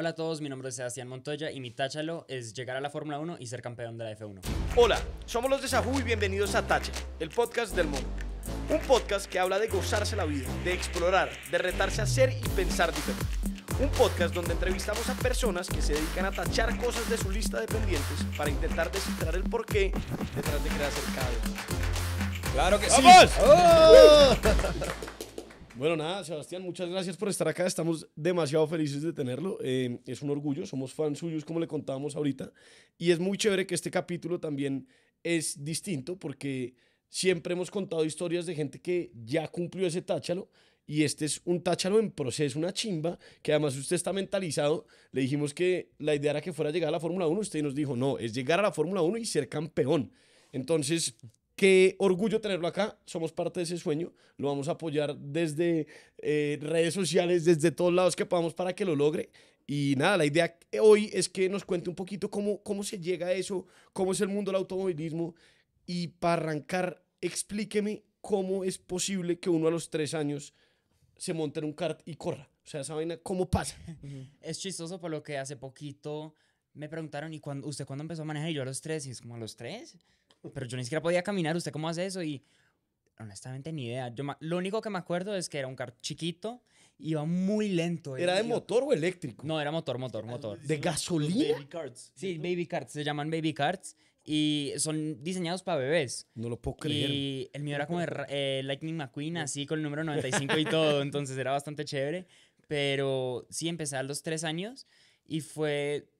Hola a todos, mi nombre es Sebastián Montoya y mi táchalo es llegar a la Fórmula 1 y ser campeón de la F1. Hola, somos los de Sahu y bienvenidos a Tacha, el podcast del mundo. Un podcast que habla de gozarse la vida, de explorar, de retarse a ser y pensar diferente. Un podcast donde entrevistamos a personas que se dedican a tachar cosas de su lista de pendientes para intentar descifrar el porqué detrás de crear cada ¡Claro que sí! ¡Oh! Bueno, nada, Sebastián, muchas gracias por estar acá. Estamos demasiado felices de tenerlo. Eh, es un orgullo, somos fans suyos, como le contábamos ahorita. Y es muy chévere que este capítulo también es distinto porque siempre hemos contado historias de gente que ya cumplió ese táchalo y este es un táchalo en proceso, una chimba, que además usted está mentalizado. Le dijimos que la idea era que fuera a llegar a la Fórmula 1, usted nos dijo, no, es llegar a la Fórmula 1 y ser campeón. Entonces, Qué orgullo tenerlo acá, somos parte de ese sueño, lo vamos a apoyar desde eh, redes sociales, desde todos lados que podamos para que lo logre. Y nada, la idea eh, hoy es que nos cuente un poquito cómo, cómo se llega a eso, cómo es el mundo del automovilismo. Y para arrancar, explíqueme cómo es posible que uno a los tres años se monte en un kart y corra. O sea, esa vaina, ¿cómo pasa? Es chistoso por lo que hace poquito me preguntaron, ¿y cuando usted cuándo empezó a manejar? Y yo a los tres, y es como a los tres pero yo ni siquiera podía caminar, ¿usted cómo hace eso? Y honestamente ni idea. Yo lo único que me acuerdo es que era un carro chiquito, iba muy lento. ¿Era de motor o eléctrico? No, era motor, motor, motor. ¿De gasolina? Baby Sí, baby carts, se llaman baby carts y son diseñados para bebés. No lo puedo creer. Y el mío era como eh, Lightning McQueen, así con el número 95 y todo, entonces era bastante chévere. Pero sí, empecé a los tres años y fue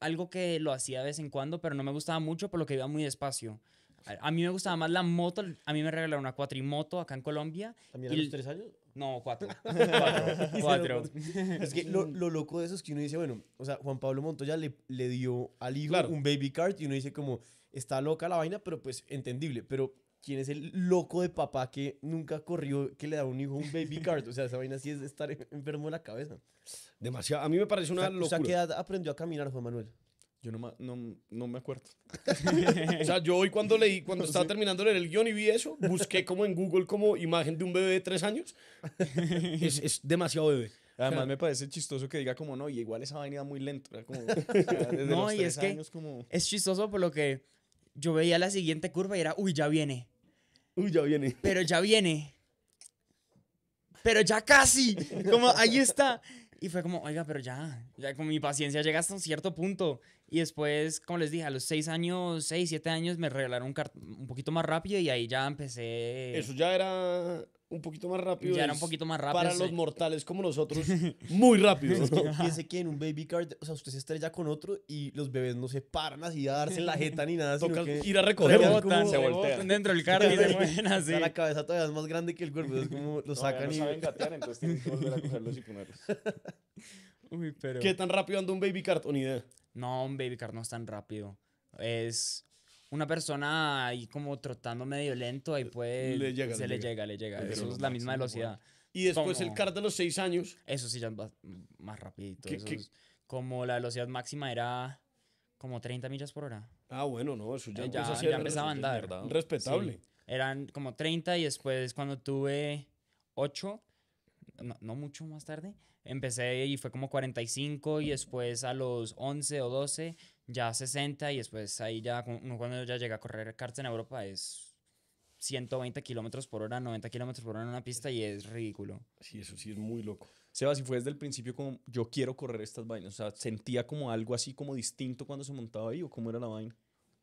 algo que lo hacía de vez en cuando, pero no me gustaba mucho por lo que iba muy despacio. A, mí me gustaba más la moto. A mí me regalaron una cuatrimoto acá en Colombia. ¿También los tres años? No, cuatro. cuatro. es que lo, lo, loco de eso es que uno dice, bueno, o sea, Juan Pablo Montoya le, le dio al hijo un baby cart y uno dice como, está loca la vaina, pero pues entendible. Pero quién es el loco de papá que nunca corrió, que le da a un hijo un baby card. O sea, esa vaina sí es estar enfermo en la cabeza. Demasiado. A mí me parece una locura. O sea, ¿qué edad aprendió a caminar, Juan Manuel? Yo no, me acuerdo. o sea, yo hoy cuando leí, cuando estaba terminando de leer el guión y vi eso, busqué como en Google como imagen de un bebé de tres años. es, demasiado bebé. Además me parece chistoso que diga como no, y igual esa vaina muy lento. no, y es que como... es chistoso por lo que yo veía la siguiente curva y era, uy, ya viene. Uy, ya viene. Pero ya viene. Pero ya casi. Como, ahí está. Y fue como, oiga, pero ya, ya con mi paciencia llega hasta un cierto punto. Y después, como les dije, a los seis años, seis, siete años me regalaron un, un poquito más rápido y ahí ya empecé. Eso ya era un poquito más rápido. Ya era un poquito más rápido. Para los mortales como nosotros, muy rápido. Fíjense que piense que en un baby car, o sea, usted se estrella con otro y los bebés no se paran así a darse la jeta ni nada. Toca que ir a recoger. se voltean. Dentro del carro y se así. La cabeza todavía es más grande que el cuerpo, es como lo sacan y... no y... saben gatear, entonces tienen que volver a cogerlos y ponerlos. Uy, pero... ¿Qué tan rápido anda un baby cart? No, un baby cart no es tan rápido. Es una persona ahí como trotando medio lento, ahí eh, puede... se le llega, le llega. Le llega. Eso es la misma velocidad. Y después el CAR de los seis años. Eso sí, ya va más rapidito. como la velocidad máxima era como 30 millas por hora. Ah, bueno, no, eso ya, eh, empezaba a andar. Respetable. eran como 30 y después cuando tuve 8, no, no, mucho más tarde, empecé y fue como 45 y después a los 11 o 12 ya 60 y después ahí ya cuando cuando ya llega a correr karts en Europa es 120 kilómetros por hora, 90 kilómetros por hora en una pista y es ridículo. Sí, eso sí es muy loco. Seba, si fue desde el principio como yo quiero correr estas vainas, o sea, ¿sentía como algo así como distinto cuando se montaba ahí o cómo era la vaina?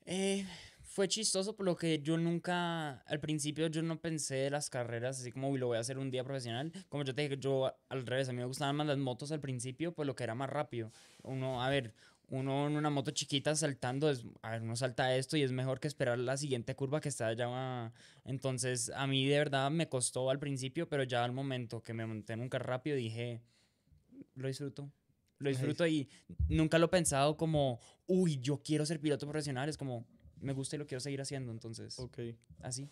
Eh, fue chistoso por lo que yo nunca, al principio yo no pensé de las carreras así como, uy, lo voy a hacer un día profesional. Como yo te dije, yo al revés, a mí me gustaban más las motos al principio, pues lo que era más rápido. Uno, a ver, uno en una moto chiquita saltando, es, a ver, uno salta esto y es mejor que esperar la siguiente curva que está allá. Entonces, a mí de verdad me costó al principio, pero ya al momento que me monté en un carro rápido dije, lo disfruto. Lo disfruto y nunca lo he pensado como, uy, yo quiero ser piloto profesional. Es como, me gusta y lo quiero seguir haciendo, entonces. Ok. Así.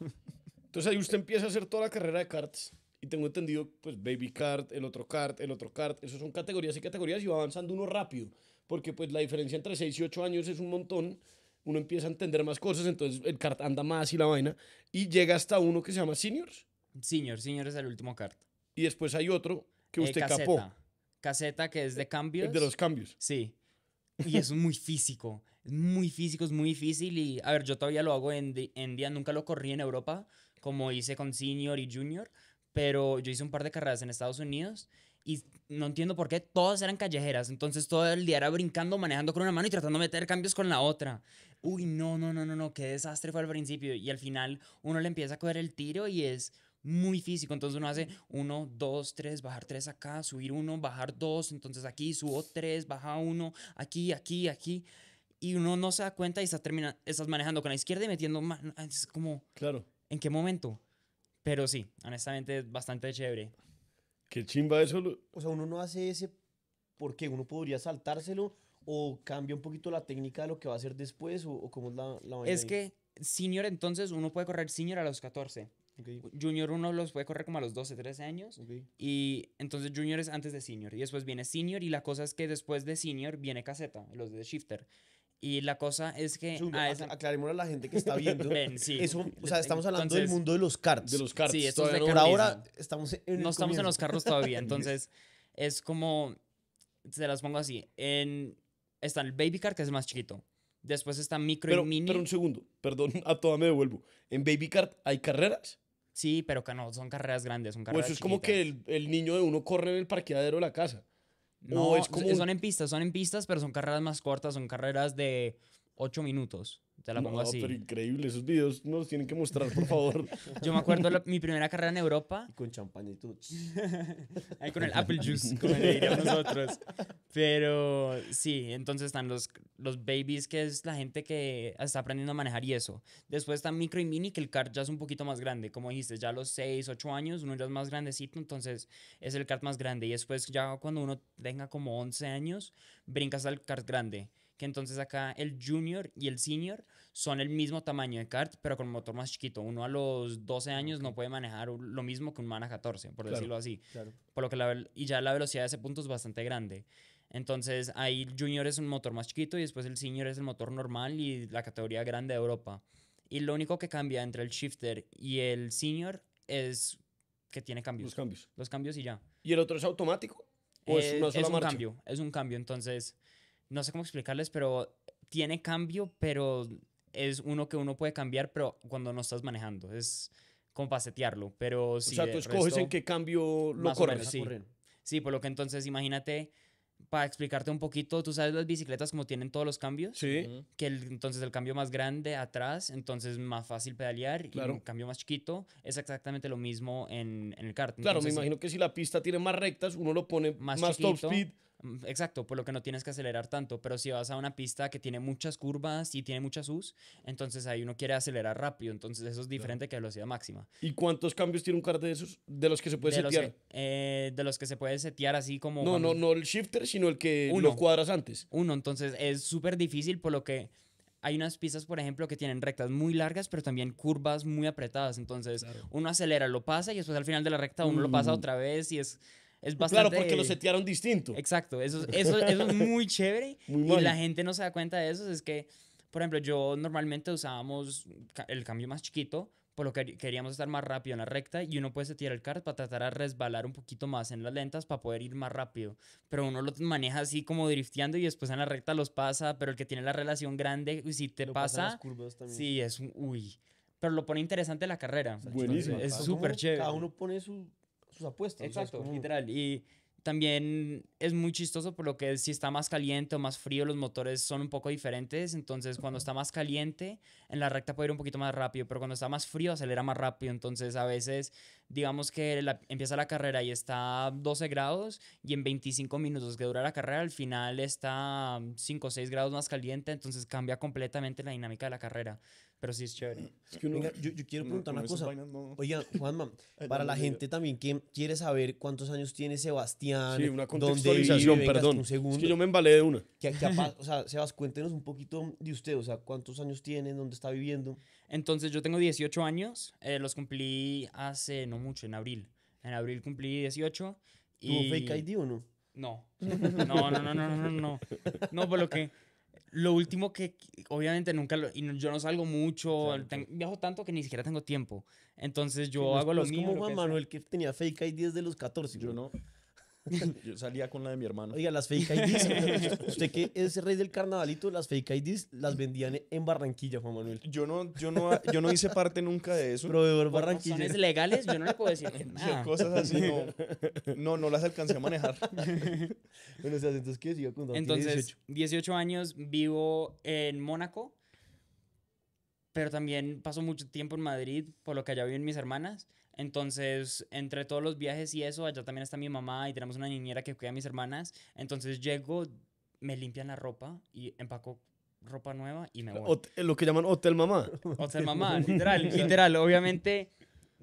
entonces ahí usted empieza a hacer toda la carrera de karts. Y tengo entendido, pues, Baby cart, el otro cart, el otro cart. eso son categorías y categorías y va avanzando uno rápido, porque pues la diferencia entre 6 y 8 años es un montón, uno empieza a entender más cosas, entonces el cart anda más y la vaina, y llega hasta uno que se llama Seniors. Senior, Senior es el último cart. Y después hay otro que eh, usted caseta. capó. Caseta, que es de eh, cambios. de los cambios. Sí. Y es muy físico. Es muy físico, es muy difícil. Y a ver, yo todavía lo hago en, en día, nunca lo corrí en Europa, como hice con Senior y Junior pero yo hice un par de carreras en Estados Unidos y no entiendo por qué todas eran callejeras. Entonces todo el día era brincando, manejando con una mano y tratando de meter cambios con la otra. Uy, no, no, no, no, no, qué desastre fue al principio. Y al final uno le empieza a coger el tiro y es muy físico. Entonces uno hace uno, dos, tres, bajar tres acá, subir uno, bajar dos. Entonces aquí subo tres, baja uno, aquí, aquí, aquí. Y uno no se da cuenta y está termina, estás manejando con la izquierda y metiendo más. Ah, es como. Claro. ¿En qué momento? Pero sí, honestamente es bastante chévere. Qué chimba eso. O sea, uno no hace ese porque uno podría saltárselo o cambia un poquito la técnica de lo que va a hacer después o, cómo es la, la Es que senior entonces uno puede correr senior a los 14. Junior uno los puede correr como a los 12, 13 años. Y entonces junior es antes de senior. Y después viene senior y la cosa es que después de senior viene caseta, los de shifter. Y la cosa es que. Zungo, a a la gente que está viendo. o sea, estamos hablando del mundo de los carts De los carts Sí, esto es Por ahora estamos en. no estamos en los carros todavía. Entonces, es como. Se las pongo así. En, está el baby cart que es más chiquito. Después está micro pero, y mini. Pero un segundo, perdón, a toda me devuelvo. ¿En baby cart hay carreras? Sí, pero que no, son carreras grandes, son carreras. Pues es como que el, el niño de uno corre en el parqueadero de la casa. No, son en pistas, son en pistas, pero son carreras más cortas, son carreras de 8 minutos. Te la Pero increíble, esos videos los tienen que mostrar, por favor. Yo me acuerdo de mi primera carrera en Europa. con champán y Ahí con el apple juice, como le diríamos nosotros. Pero sí, entonces están los, los babies, que es la gente que está aprendiendo a manejar y eso. Después están micro y mini, que el kart ya es un poquito más grande. Como dijiste, ya a los 6, 8 años, uno ya es más grandecito, entonces es el kart más grande. Y después ya cuando uno tenga como 11 años, brincas al kart grande. Que entonces acá el junior y el senior son el mismo tamaño de kart, pero con motor más chiquito. Uno a los 12 ah, años no puede manejar lo mismo que un man a 14, por decirlo así. Por lo que la, y ya la velocidad de ese punto es bastante grande. Entonces ahí junior es un motor más chiquito y después el senior es el motor normal y la categoría grande de Europa. Y lo único que cambia entre el shifter y el senior es que tiene cambios. Los cambios. Los cambios y ya. ¿Y el otro es automático? ¿O es, eh, un cambio, es un cambio. Entonces, no sé cómo explicarles, pero tiene cambio, pero es uno que uno puede cambiar, pero cuando no estás manejando, es setearlo, Pero si o sea, tú escoges en qué cambio lo corres. sí. sí, por lo que entonces imagínate para explicarte un poquito, tú sabes las bicicletas como tienen todos los cambios. Sí. Que entonces el cambio más grande atrás, entonces más fácil pedalear y un cambio más chiquito es exactamente lo mismo en, el kart. Claro, me imagino que si la pista tiene más rectas, uno lo pone más, más top speed, Mm, exacto, por lo que no tienes que acelerar tanto, pero si vas a una pista que tiene muchas curvas y tiene muchas U's, entonces ahí uno quiere acelerar rápido, entonces eso es diferente que que velocidad máxima. ¿Y cuántos cambios tiene un kart de esos? De los que se puede setear. Eh, de los que se puede setear así como... No, no, no el shifter, sino el que uno, lo cuadras antes. Uno, entonces es súper difícil por lo que hay unas pistas, por ejemplo, que tienen rectas muy largas, pero también curvas muy apretadas. Entonces, uno acelera, lo pasa y después al final de la recta uno lo pasa mm. otra vez y es es bastante... Claro, porque lo setearon distinto. Exacto, eso, eso, es muy chévere. y la gente no se da cuenta de eso. Es que, por ejemplo, yo normalmente usábamos el cambio más chiquito, por lo que queríamos estar más rápido en la recta y uno puede setear el kart para tratar de resbalar un poquito más en las lentas para poder ir más rápido. Pero uno lo maneja así como drifteando y después en la recta los pasa, pero el que tiene la relación grande, si te pasa, sí, es un uy. Pero lo pone interesante la carrera. Buenísimo. Es súper chévere. Cada uno pone su sus Exacto, literal. Y también es muy chistoso por lo que si está más caliente o más frío, los motores son un poco diferentes. Entonces, cuando está más caliente, en la recta puede ir un poquito más rápido, pero cuando está más frío, acelera más rápido. Entonces, a veces, digamos que empieza la carrera y está 12 grados y en 25 minutos que dura la carrera, al final está 5 o 6 grados más caliente. Entonces, cambia completamente la dinámica de la carrera. Pero sí es chévere. Es que yo, quiero preguntar una cosa. Oiga, Juanma, para la gente también que quiere saber cuántos años tiene Sebastián. Sí, una contextualización, vive, perdón. un es que yo me embalé de una. o sea, Sebas, cuéntenos un poquito de usted. O sea, cuántos años tiene, dónde está viviendo. Entonces, yo tengo 18 años. Eh, los cumplí hace no mucho, en abril. En abril cumplí 18. ¿Tuvo fake ID o no? No. No, no, no, no, no, no. No, por lo que lo último que obviamente nunca yo no salgo mucho viajo tanto que ni siquiera tengo tiempo entonces yo hago es, lo mismo como Juan Manuel que tenía fake 10 de los 14 yo no Yo salía con la de mi hermano. Oiga, las fake IDs. usted que es rey del carnavalito, las fake IDs las vendían en Barranquilla, Juan Manuel. Yo no, yo no, hice parte nunca de eso. Proveedor Barranquilla. Son legales, yo no le puedo decir nada. Cosas así, no, no, las alcancé a manejar. entonces, ¿qué 18 años, vivo en Mónaco pero también paso mucho tiempo en Madrid, por lo que allá viven mis hermanas. Entonces, entre todos los viajes y eso, allá también está mi mamá y tenemos una niñera que cuida a mis hermanas. Entonces llego, me limpian la ropa y empaco ropa nueva y me voy. Eh, lo que llaman hotel mamá. Hotel mamá, literal, literal. Obviamente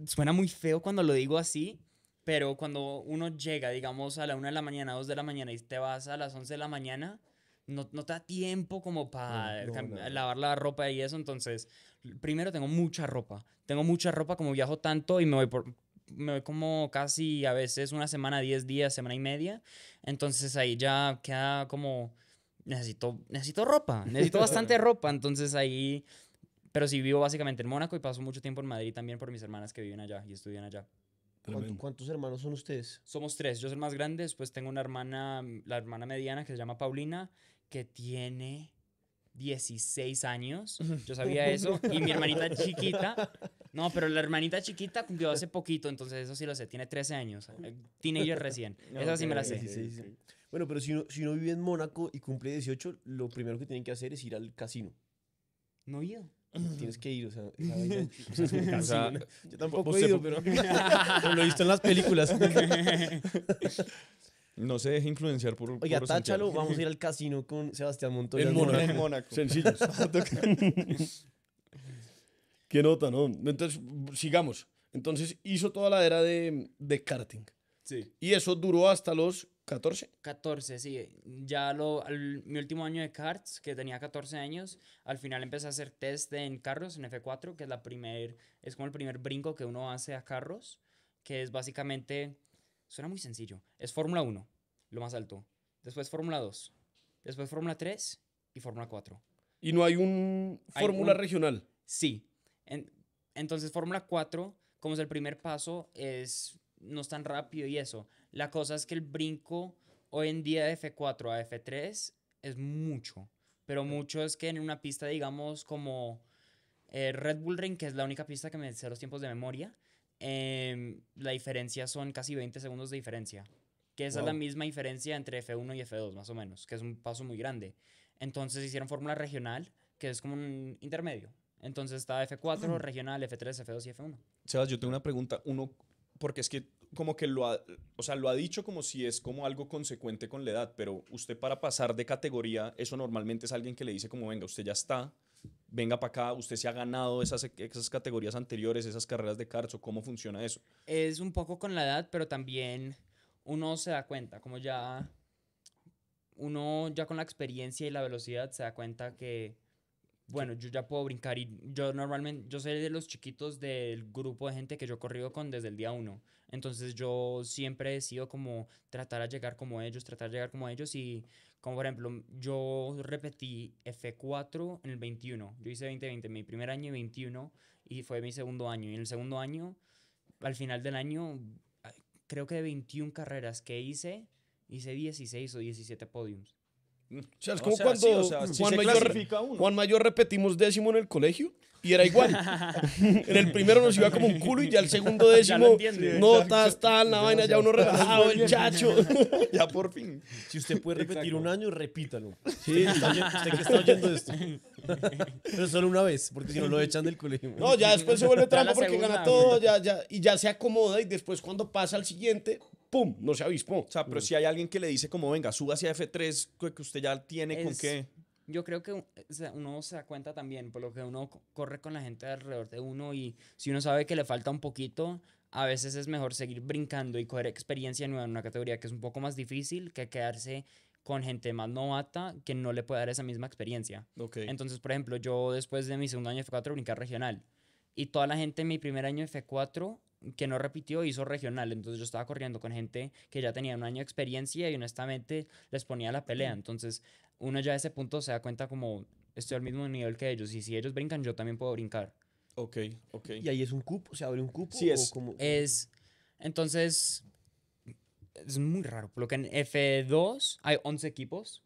suena muy feo cuando lo digo así, pero cuando uno llega, digamos, a la 1 de la mañana, 2 de la mañana y te vas a las 11 de la mañana, no, te da tiempo como para lavar la ropa y eso. Entonces, primero tengo mucha ropa. Tengo mucha ropa como viajo tanto y me voy por... Me como casi a veces una semana, diez días, semana y media. Entonces ahí ya queda como... Necesito, necesito ropa. Necesito bastante ropa. Entonces ahí... Pero sí vivo básicamente en Mónaco y paso mucho tiempo en Madrid también por mis hermanas que viven allá y estudian allá. ¿Cuántos hermanos son ustedes? Somos tres, yo soy el más grande, después tengo una hermana, la hermana mediana que se llama Paulina, que tiene 16 años, yo sabía eso, y mi hermanita chiquita, no, pero la hermanita chiquita cumplió hace poquito, entonces eso sí lo sé, tiene 13 años, ellos eh, recién, eso sí me la sé. Bueno, pero si uno, si uno vive en Mónaco y cumple 18, lo primero que tienen que hacer es ir al casino. No he ido. Tienes que ir, o sea, yo tampoco he ido, pero, lo he visto en las películas. No se deje influenciar por. Oiga, táchalo, vamos a ir al casino con Sebastián Montoya. En Mónaco. En Mónaco. Sencillos. Qué nota, ¿no? Entonces, sigamos. Entonces hizo toda la era de, de karting. Sí. Y eso duró hasta los 14. 14, sí. Ya lo, mi último año de karts, que tenía 14 años, al final empecé a hacer test en carros, en F4, que es, la primer, es como el primer brinco que uno hace a carros, que es básicamente, suena muy sencillo, es Fórmula 1, lo más alto. Después Fórmula 2, después Fórmula 3 y Fórmula 4. ¿Y no hay un fórmula regional? Sí. entonces Fórmula 4, como es el primer paso, es no es tan rápido y eso. La cosa es que el brinco hoy en día de F4 a F3 es mucho, pero mucho es que en una pista, digamos, como eh, Red Bull Ring, que es la única pista que me dice los tiempos de memoria, em, la diferencia son casi 20 segundos de diferencia. Que esa es la misma diferencia entre F1 y F2, más o menos, que es un paso muy grande. Entonces hicieron fórmula regional, que es como un intermedio. Entonces está F4, regional, F3, F2 y F1. Sebas, yo tengo una pregunta. Uno, porque es que como que lo ha, o sea, lo ha dicho como si es como algo consecuente con la edad, pero usted para pasar de categoría, eso normalmente es alguien que le dice como, venga, usted ya está, venga para acá, usted se ha ganado esas, esas categorías anteriores, esas carreras de kart, o cómo funciona eso. Es un poco con la edad, pero también uno se da cuenta, como ya, uno ya con la experiencia y la velocidad se da cuenta que bueno, yo ya puedo brincar y yo normalmente, yo soy de los chiquitos del grupo de gente que yo he corrido con desde el día uno. Entonces yo siempre he como tratar a llegar como ellos, tratar de llegar como ellos y como por ejemplo, yo repetí F4 en el 21, yo hice 2020, mi primer año y 21 y fue mi segundo año y en el segundo año, al final del año, creo que de 21 carreras que hice, hice 16 o 17 podiums. O sea, es como cuando Juan, Mayor, Mayor, repetimos décimo en el colegio y era igual. en el primero nos iba como un culo y ya el segundo décimo, notas, tal, la vaina, ya uno relajado, el chacho. ya por fin. Si usted puede repetir un año, repítalo. Sí, usted que está oyendo esto. Pero solo una vez, porque si no lo echan del colegio. No, ya después se vuelve trampa porque gana todo ya, ya, y ya se acomoda y después cuando pasa al siguiente, ¡pum! No se avispó. O sea, pero mm. si hay alguien que le dice como, venga, suba hacia F3, que usted ya tiene con qué. Yo creo que uno se da cuenta también por lo que uno corre con la gente alrededor de uno y si uno sabe que le falta un poquito, a veces es mejor seguir brincando y coger experiencia nueva en una categoría que es un poco más difícil que quedarse con gente más novata que no le puede dar esa misma experiencia. Okay. Entonces, por ejemplo, yo después de mi segundo año F4 brinqué regional y toda la gente en mi primer año F4 que no repitió hizo regional, entonces yo estaba corriendo con gente que ya tenía un año de experiencia y honestamente les ponía la pelea, entonces uno ya a ese punto se da cuenta como estoy al mismo nivel que ellos y si ellos brincan yo también puedo brincar. Ok, ok. ¿Y ahí es un cupo? ¿Se abre un cupo? Sí, es. O como... es entonces, es muy raro, porque en F2 hay 11 equipos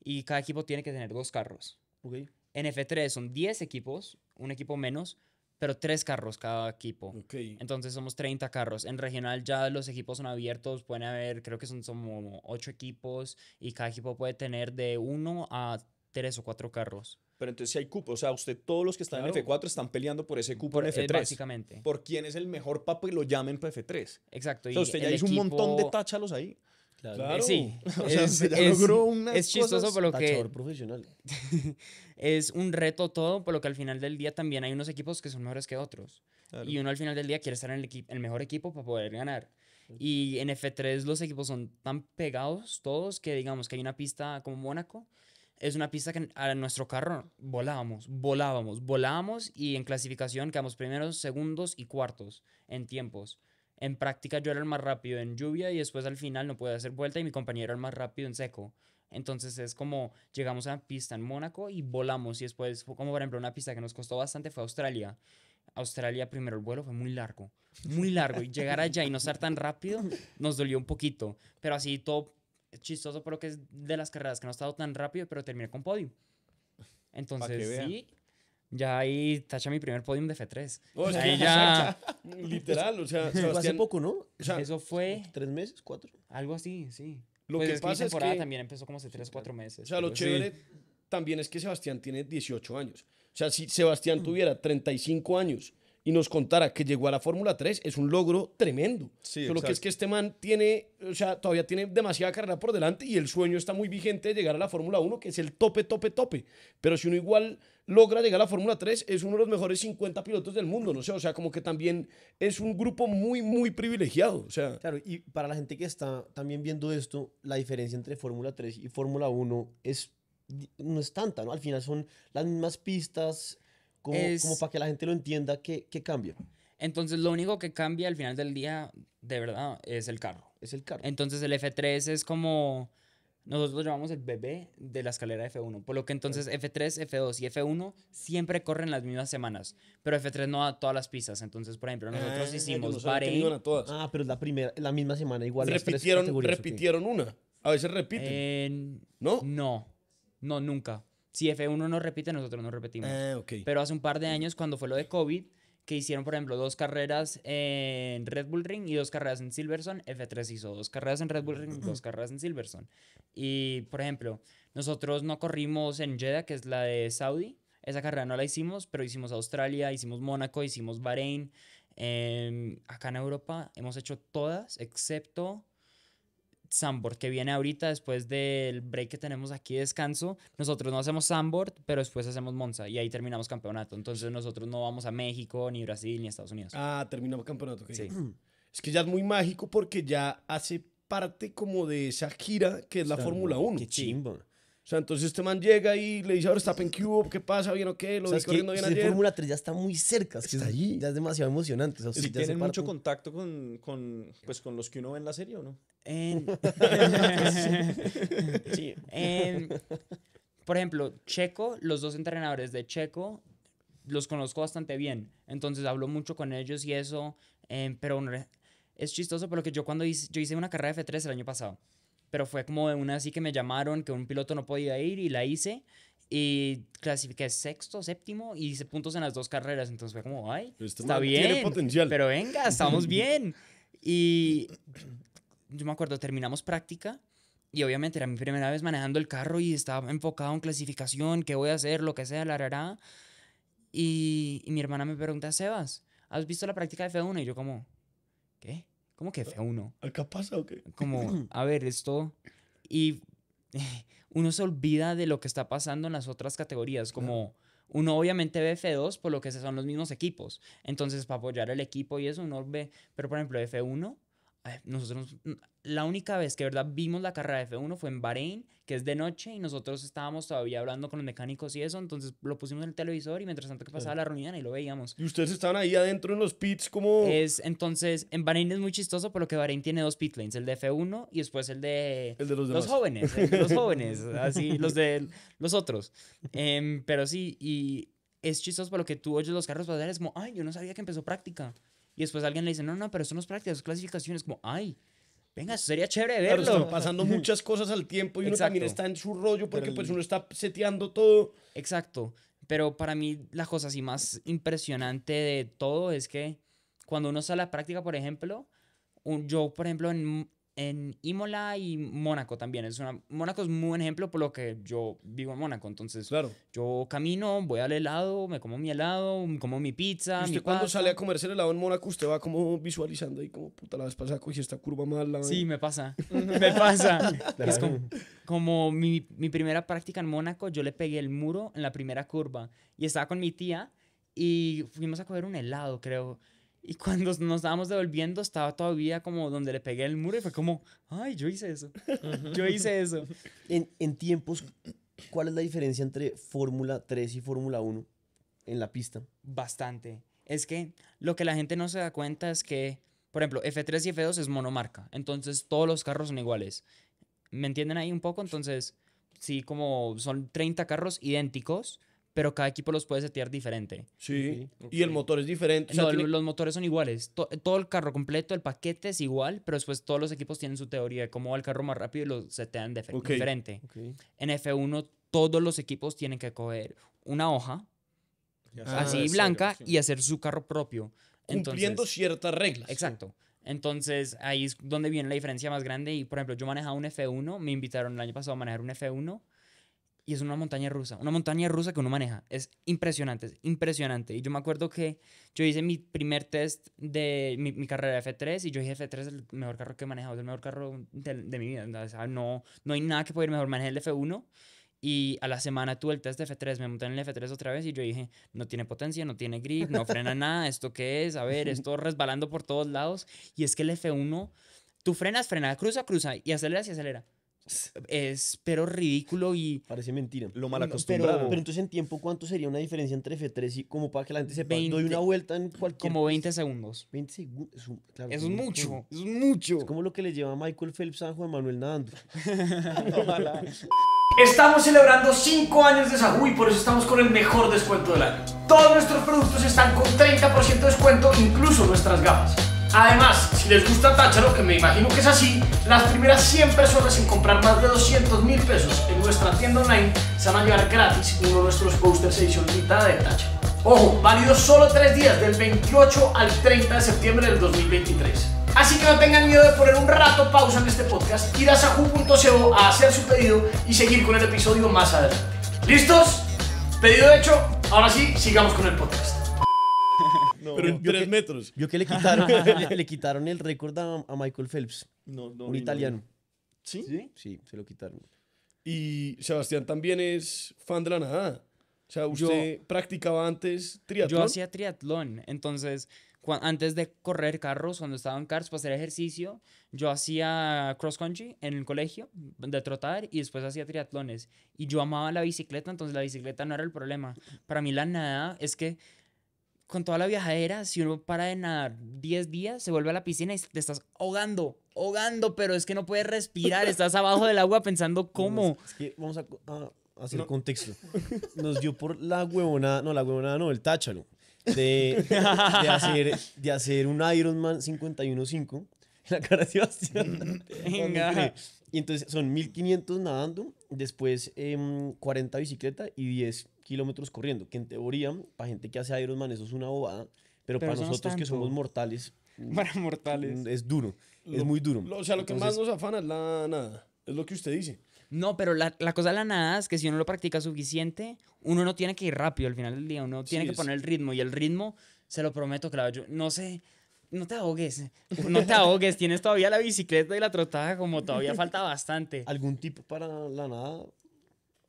y cada equipo tiene que tener dos carros. En F3 son 10 equipos, un equipo menos, pero tres carros cada equipo. Entonces somos 30 carros. En regional ya los equipos son abiertos, pueden haber, creo que son, como ocho equipos y cada equipo puede tener de uno a tres o cuatro carros. Pero entonces si hay cupo, o sea, usted todos los que están en F4 están peleando por ese cupo en eh, F3. Básicamente. Por quién es el mejor papo y lo llamen para F3. Exacto. Entonces, usted ya hizo un montón de táchalos ahí. Eh, claro. Sí. es, chistoso que es un reto todo, por lo que al final del día también hay unos equipos que son mejores que otros. Y uno al final del día quiere estar en el, mejor equipo para poder ganar. Y en F3 los equipos son tan pegados todos que digamos que hay una pista como Mónaco, es una pista que a nuestro carro volábamos, volábamos, volábamos y en clasificación quedamos primeros, segundos y cuartos en tiempos. En práctica yo era el más rápido en lluvia y después al final no pude hacer vuelta y mi compañero era el más rápido en seco. Entonces es como llegamos a la pista en Mónaco y volamos y después fue como por ejemplo una pista que nos costó bastante fue Australia. Australia primero el vuelo fue muy largo, muy largo y llegar allá y no estar tan rápido nos dolió un poquito, pero así todo chistoso por lo que es de las carreras que no he estado tan rápido, pero terminé con podio. Entonces sí, ya ahí tacha mi primer podium de F3. Oh, es ya... Literal, o sea, hace poco, ¿no? eso fue... ¿Tres meses? ¿Cuatro? Algo así, sí. Lo pues que es pasa que la temporada es que... también empezó como hace tres, cuatro meses. O sea, lo chévere también es que Sebastián tiene 18 años. O sea, si Sebastián mm. tuviera 35 años y nos contara que llegó a la Fórmula 3 es un logro tremendo. Sí, Solo que es que este man tiene, o sea, todavía tiene demasiada carrera por delante y el sueño está muy vigente de llegar a la Fórmula 1, que es el tope, tope, tope. Pero si uno igual logra llegar a la Fórmula 3, es uno de los mejores 50 pilotos del mundo, no sé, o sea, como que también es un grupo muy, muy privilegiado, o sea. Claro, y para la gente que está también viendo esto, la diferencia entre Fórmula 3 y Fórmula 1 es no es tanta, ¿no? Al final son las mismas pistas, como, para que la gente lo entienda, ¿qué, ¿qué cambia? Entonces, lo único que cambia al final del día, de verdad, es el carro. Es el carro. Entonces, el F3 es como. Nosotros lo llamamos el bebé de la escalera F1, por lo que entonces F3, F2 y F1 siempre corren las mismas semanas, pero F3 no da todas las pistas, entonces por ejemplo nosotros ah, hicimos Bahrein. ah, pero la primera, la misma semana igual. Repitieron, repitieron una, a veces repiten. ¿No? No, no, nunca. Si F1 no repite, nosotros no repetimos. Ah, pero hace un par de años, cuando fue lo de COVID, que hicieron, por ejemplo, dos carreras en Red Bull Ring y dos carreras en Silverstone, F3 hizo dos carreras en Red Bull Ring y dos carreras en Silverstone. Y, por ejemplo, nosotros no corrimos en Jeddah, que es la de Saudi. Esa carrera no la hicimos, pero hicimos Australia, hicimos Mónaco, hicimos Bahrein. Em, acá en Europa hemos hecho todas, excepto Sandboard que viene ahorita después del break que tenemos aquí de descanso. Nosotros no hacemos Sandboard, pero después hacemos Monza y ahí terminamos campeonato. Entonces nosotros no vamos a México, ni Brasil, ni Estados Unidos. Ah, terminamos campeonato. Sí. Es que ya es muy mágico porque ya hace parte como de esa gira que es la Fórmula 1. Qué chimbo O sea, entonces este man llega y le dice Ahora está en ¿Qué pasa? ¿Bien o qué? Lo vi corriendo bien ayer. Fórmula 3 ya está muy cerca. Es que está allí. Ya es demasiado emocionante. O sea, tienen mucho contacto con, con, pues, con los que uno ve en la serie, ¿o no? En, por ejemplo, Checo, los dos entrenadores de Checo, los conozco bastante bien. Entonces hablo mucho con ellos y eso. Em, pero es chistoso porque yo cuando hice, yo hice una carrera de F3 el año pasado. Pero fue como una así que me llamaron, que un piloto no podía ir y la hice. Y clasifiqué sexto, séptimo y hice puntos en las dos carreras. Entonces fue como, ay, este está bien. Pero venga, estamos bien. Y yo me acuerdo, terminamos práctica y obviamente era mi primera vez manejando el carro y estaba enfocado en clasificación, qué voy a hacer, lo que sea, la rara. Y, mi hermana me pregunta, Sebas, ¿has visto la práctica de F1? Y yo como, ¿qué? ¿Cómo que F1? ¿Qué pasa o qué? Como, a ver, esto... Y uno se olvida de lo que está pasando en las otras categorías, como... uno obviamente ve F2 por lo que son los mismos equipos. Entonces, para apoyar al equipo y eso, uno ve, pero por ejemplo, F1, nosotros, la única vez que verdad vimos la carrera de F1 fue en Bahrein, que es de noche, y nosotros estábamos todavía hablando con los mecánicos y eso, entonces lo pusimos en el televisor y mientras tanto que pasaba la reunión y lo veíamos. Y ustedes estaban ahí adentro en los pits como... Es, entonces, en Bahrein es muy chistoso, por lo que Bahrein tiene dos pit lanes, el de F1 y después el de... los, jóvenes, los jóvenes, así, los de los otros. Em, pero sí, y es chistoso por lo que tú oyes los carros pasar, es como, ay, yo no sabía que empezó práctica. Y después alguien le dice, no, no, pero eso no eso es clasificación. clasificaciones. Como, ay, venga, eso sería chévere verlo. Claro, están pasando muchas cosas al tiempo y uno también está en su rollo porque pues uno está seteando todo. Exacto. Pero para mí la cosa así más impresionante de todo es que cuando uno sale a la práctica, por ejemplo, un, yo, por ejemplo, en, en Imola y Mónaco también. Es una, Mónaco es un buen ejemplo por lo que yo vivo en Mónaco. Entonces, claro. yo camino, voy al helado, me como mi helado, como mi pizza. ¿Y usted cuando sale a comerse el helado en Mónaco, usted va como visualizando ahí como, puta, la vez pasada cogí esta curva mala. Sí, me pasa. me pasa. es como, como mi, mi primera práctica en Mónaco, yo le pegué el muro en la primera curva y estaba con mi tía y fuimos a comer un helado, creo. Y cuando nos estábamos devolviendo, estaba todavía como donde le pegué el muro y fue como, ay, yo hice eso. Yo hice eso. en, en tiempos, ¿cuál es la diferencia entre Fórmula 3 y Fórmula 1 en la pista? Bastante. Es que lo que la gente no se da cuenta es que, por ejemplo, F3 y F2 es monomarca. Entonces todos los carros son iguales. ¿Me entienden ahí un poco? Entonces, sí, como son 30 carros idénticos pero cada equipo los puede setear diferente. Sí, y el motor es diferente. los motores son iguales. todo el carro completo, el paquete es igual, pero después todos los equipos tienen su teoría de cómo va el carro más rápido y lo setean okay. diferente. En F1 todos los equipos tienen que coger una hoja, ah, así blanca, y hacer su carro propio. Cumpliendo ciertas reglas. Exacto. Entonces ahí es donde viene la diferencia más grande. Y por ejemplo, yo manejaba un F1, me invitaron el año pasado a manejar un F1 y es una montaña rusa, una montaña rusa que uno maneja. Es impresionante, es impresionante. Y yo me acuerdo que yo hice mi primer test de mi, mi carrera F3 y yo dije F3 es el mejor carro que he manejado, es el mejor carro de, mi vida. O sea, no, no hay nada que pueda ir mejor. manejar el F1 y a la semana tuve el test de F3, me monté en el F3 otra vez y yo dije, no tiene potencia, no tiene grip, no frena nada, ¿esto qué es? A ver, esto resbalando por todos lados. Y es que el F1, tú frenas, frena, cruza, cruza y acelera y acelera es pero ridículo y... Parece mentira. Lo mm, mal acostumbrado. Pero, entonces en tiempo, ¿cuánto sería una diferencia entre F3 y como para que la gente sepa? doy una vuelta en cualquier... Como 20 pues segundos. 20 segundos. Es, es, mucho, es mucho. Es como lo que le lleva Michael Phelps a Juan Manuel nadando. Estamos celebrando 5 años de Sahu y por eso estamos con el mejor descuento del año. Todos nuestros productos están con 30% de descuento, incluso nuestras gafas. Además, si les gusta Tácharo, que me imagino que es así, las primeras 100 personas en comprar más de 200 mil pesos en nuestra tienda online se van a llevar gratis uno de nuestros posters edición limitada de Tácharo. Ojo, válido solo tres días, del 28 al 30 de septiembre del 2023. Así que no tengan miedo de poner un rato pausa en este podcast, ir a sahu.co a hacer su pedido y seguir con el episodio más adelante. ¿Listos? Pedido hecho, ahora sí, sigamos con el podcast pero en tres metros. Yo que le quitaron, el récord a, Michael Phelps. un italiano. ¿Sí? ¿Sí? se lo quitaron. Y Sebastián también es fan de la nada. O sea, usted practicaba antes triatlón. Yo hacía triatlón, entonces antes de correr carros, cuando estaba en cars para hacer ejercicio, yo hacía cross country en el colegio de trotar y después hacía triatlones. Y yo amaba la bicicleta, entonces la bicicleta no era el problema. Para mí la nada es que con toda la viajadera, si uno para de nadar 10 días, se vuelve a la piscina y te estás ahogando, ahogando, pero es que no puedes respirar, estás abajo del agua pensando cómo. vamos a, hacer contexto. Nos dio por la huevonada, no, la huevonada no, el táchalo, de, hacer, de hacer un Ironman 51.5 la cara de Sebastián. Venga. Y entonces son 1500 nadando, después 40 em, bicicleta y 10 kilómetros corriendo, que en teoría, para gente que hace Ironman, eso es una bobada, pero, para nosotros que somos mortales, para mortales, es duro, es muy duro. o sea, lo que más nos afana es la nada, es lo que usted dice. No, pero la, la, cosa de la nada es que si uno lo practica suficiente, uno no tiene que ir rápido al final del día, uno tiene que poner el ritmo y el ritmo, se lo prometo, claro, yo no sé, no te ahogues, no te ahogues, tienes todavía la bicicleta y la trotada como todavía falta bastante. ¿Algún tipo para la nada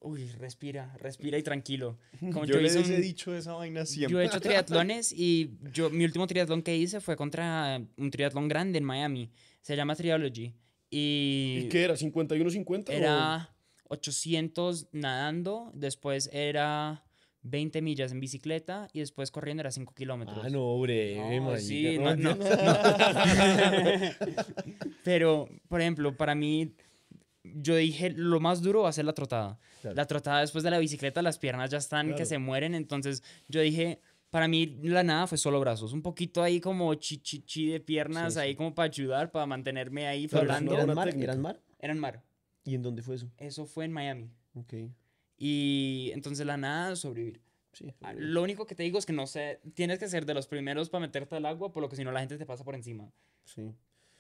uy, respira, respira y tranquilo. yo, les he dicho esa vaina siempre. Yo he hecho triatlones y yo, mi último triatlón que hice fue contra un triatlón grande en Miami. Se llama Triology. ¿Y, ¿Y qué era? ¿51-50? Era 800 nadando, después era... 20 millas en bicicleta y después corriendo era 5 kilómetros. Ah, no, hombre. sí, no, no. Pero, por ejemplo, para mí yo dije, lo más duro va a ser la trotada. La trotada después de la bicicleta, las piernas ya están que se mueren, entonces yo dije, para mí la nada fue solo brazos, un poquito ahí como chichichi de piernas, ahí como para ayudar, para mantenerme ahí flotando. ¿Eran mar? ¿Eran mar? Eran mar. ¿Y en dónde fue eso? Eso fue en Miami. Ok. Y entonces la nada, sobrevivir. Sí, ah, lo único que te digo es que no sé, tienes que ser de los primeros para meterte al agua, por lo que si no la gente te pasa por encima. Sí.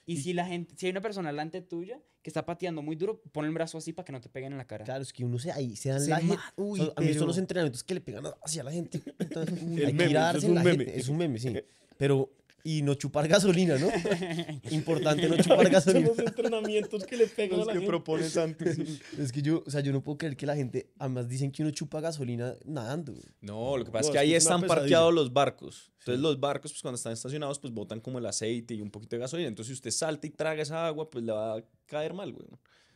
Y, si la gente, si hay una persona delante tuya que está pateando muy duro, pon el brazo así para que no te peguen en la cara. Claro, es que uno se ahí se dan la a mí son los entrenamientos que le pegan hacia la gente. Entonces, hay que a es un meme. Es un meme, sí. Pero y no chupar gasolina, ¿no? Importante no chupar gasolina. Son los entrenamientos que le pegan a la que gente. propone es que yo, o sea, yo no puedo creer que la gente, además dicen que uno chupa gasolina nadando. No, lo que pasa es que ahí están parqueados los barcos. Entonces los barcos, pues cuando están estacionados, pues botan como el aceite y un poquito de gasolina. Entonces si usted salta y traga esa agua, pues le va a caer mal, güey.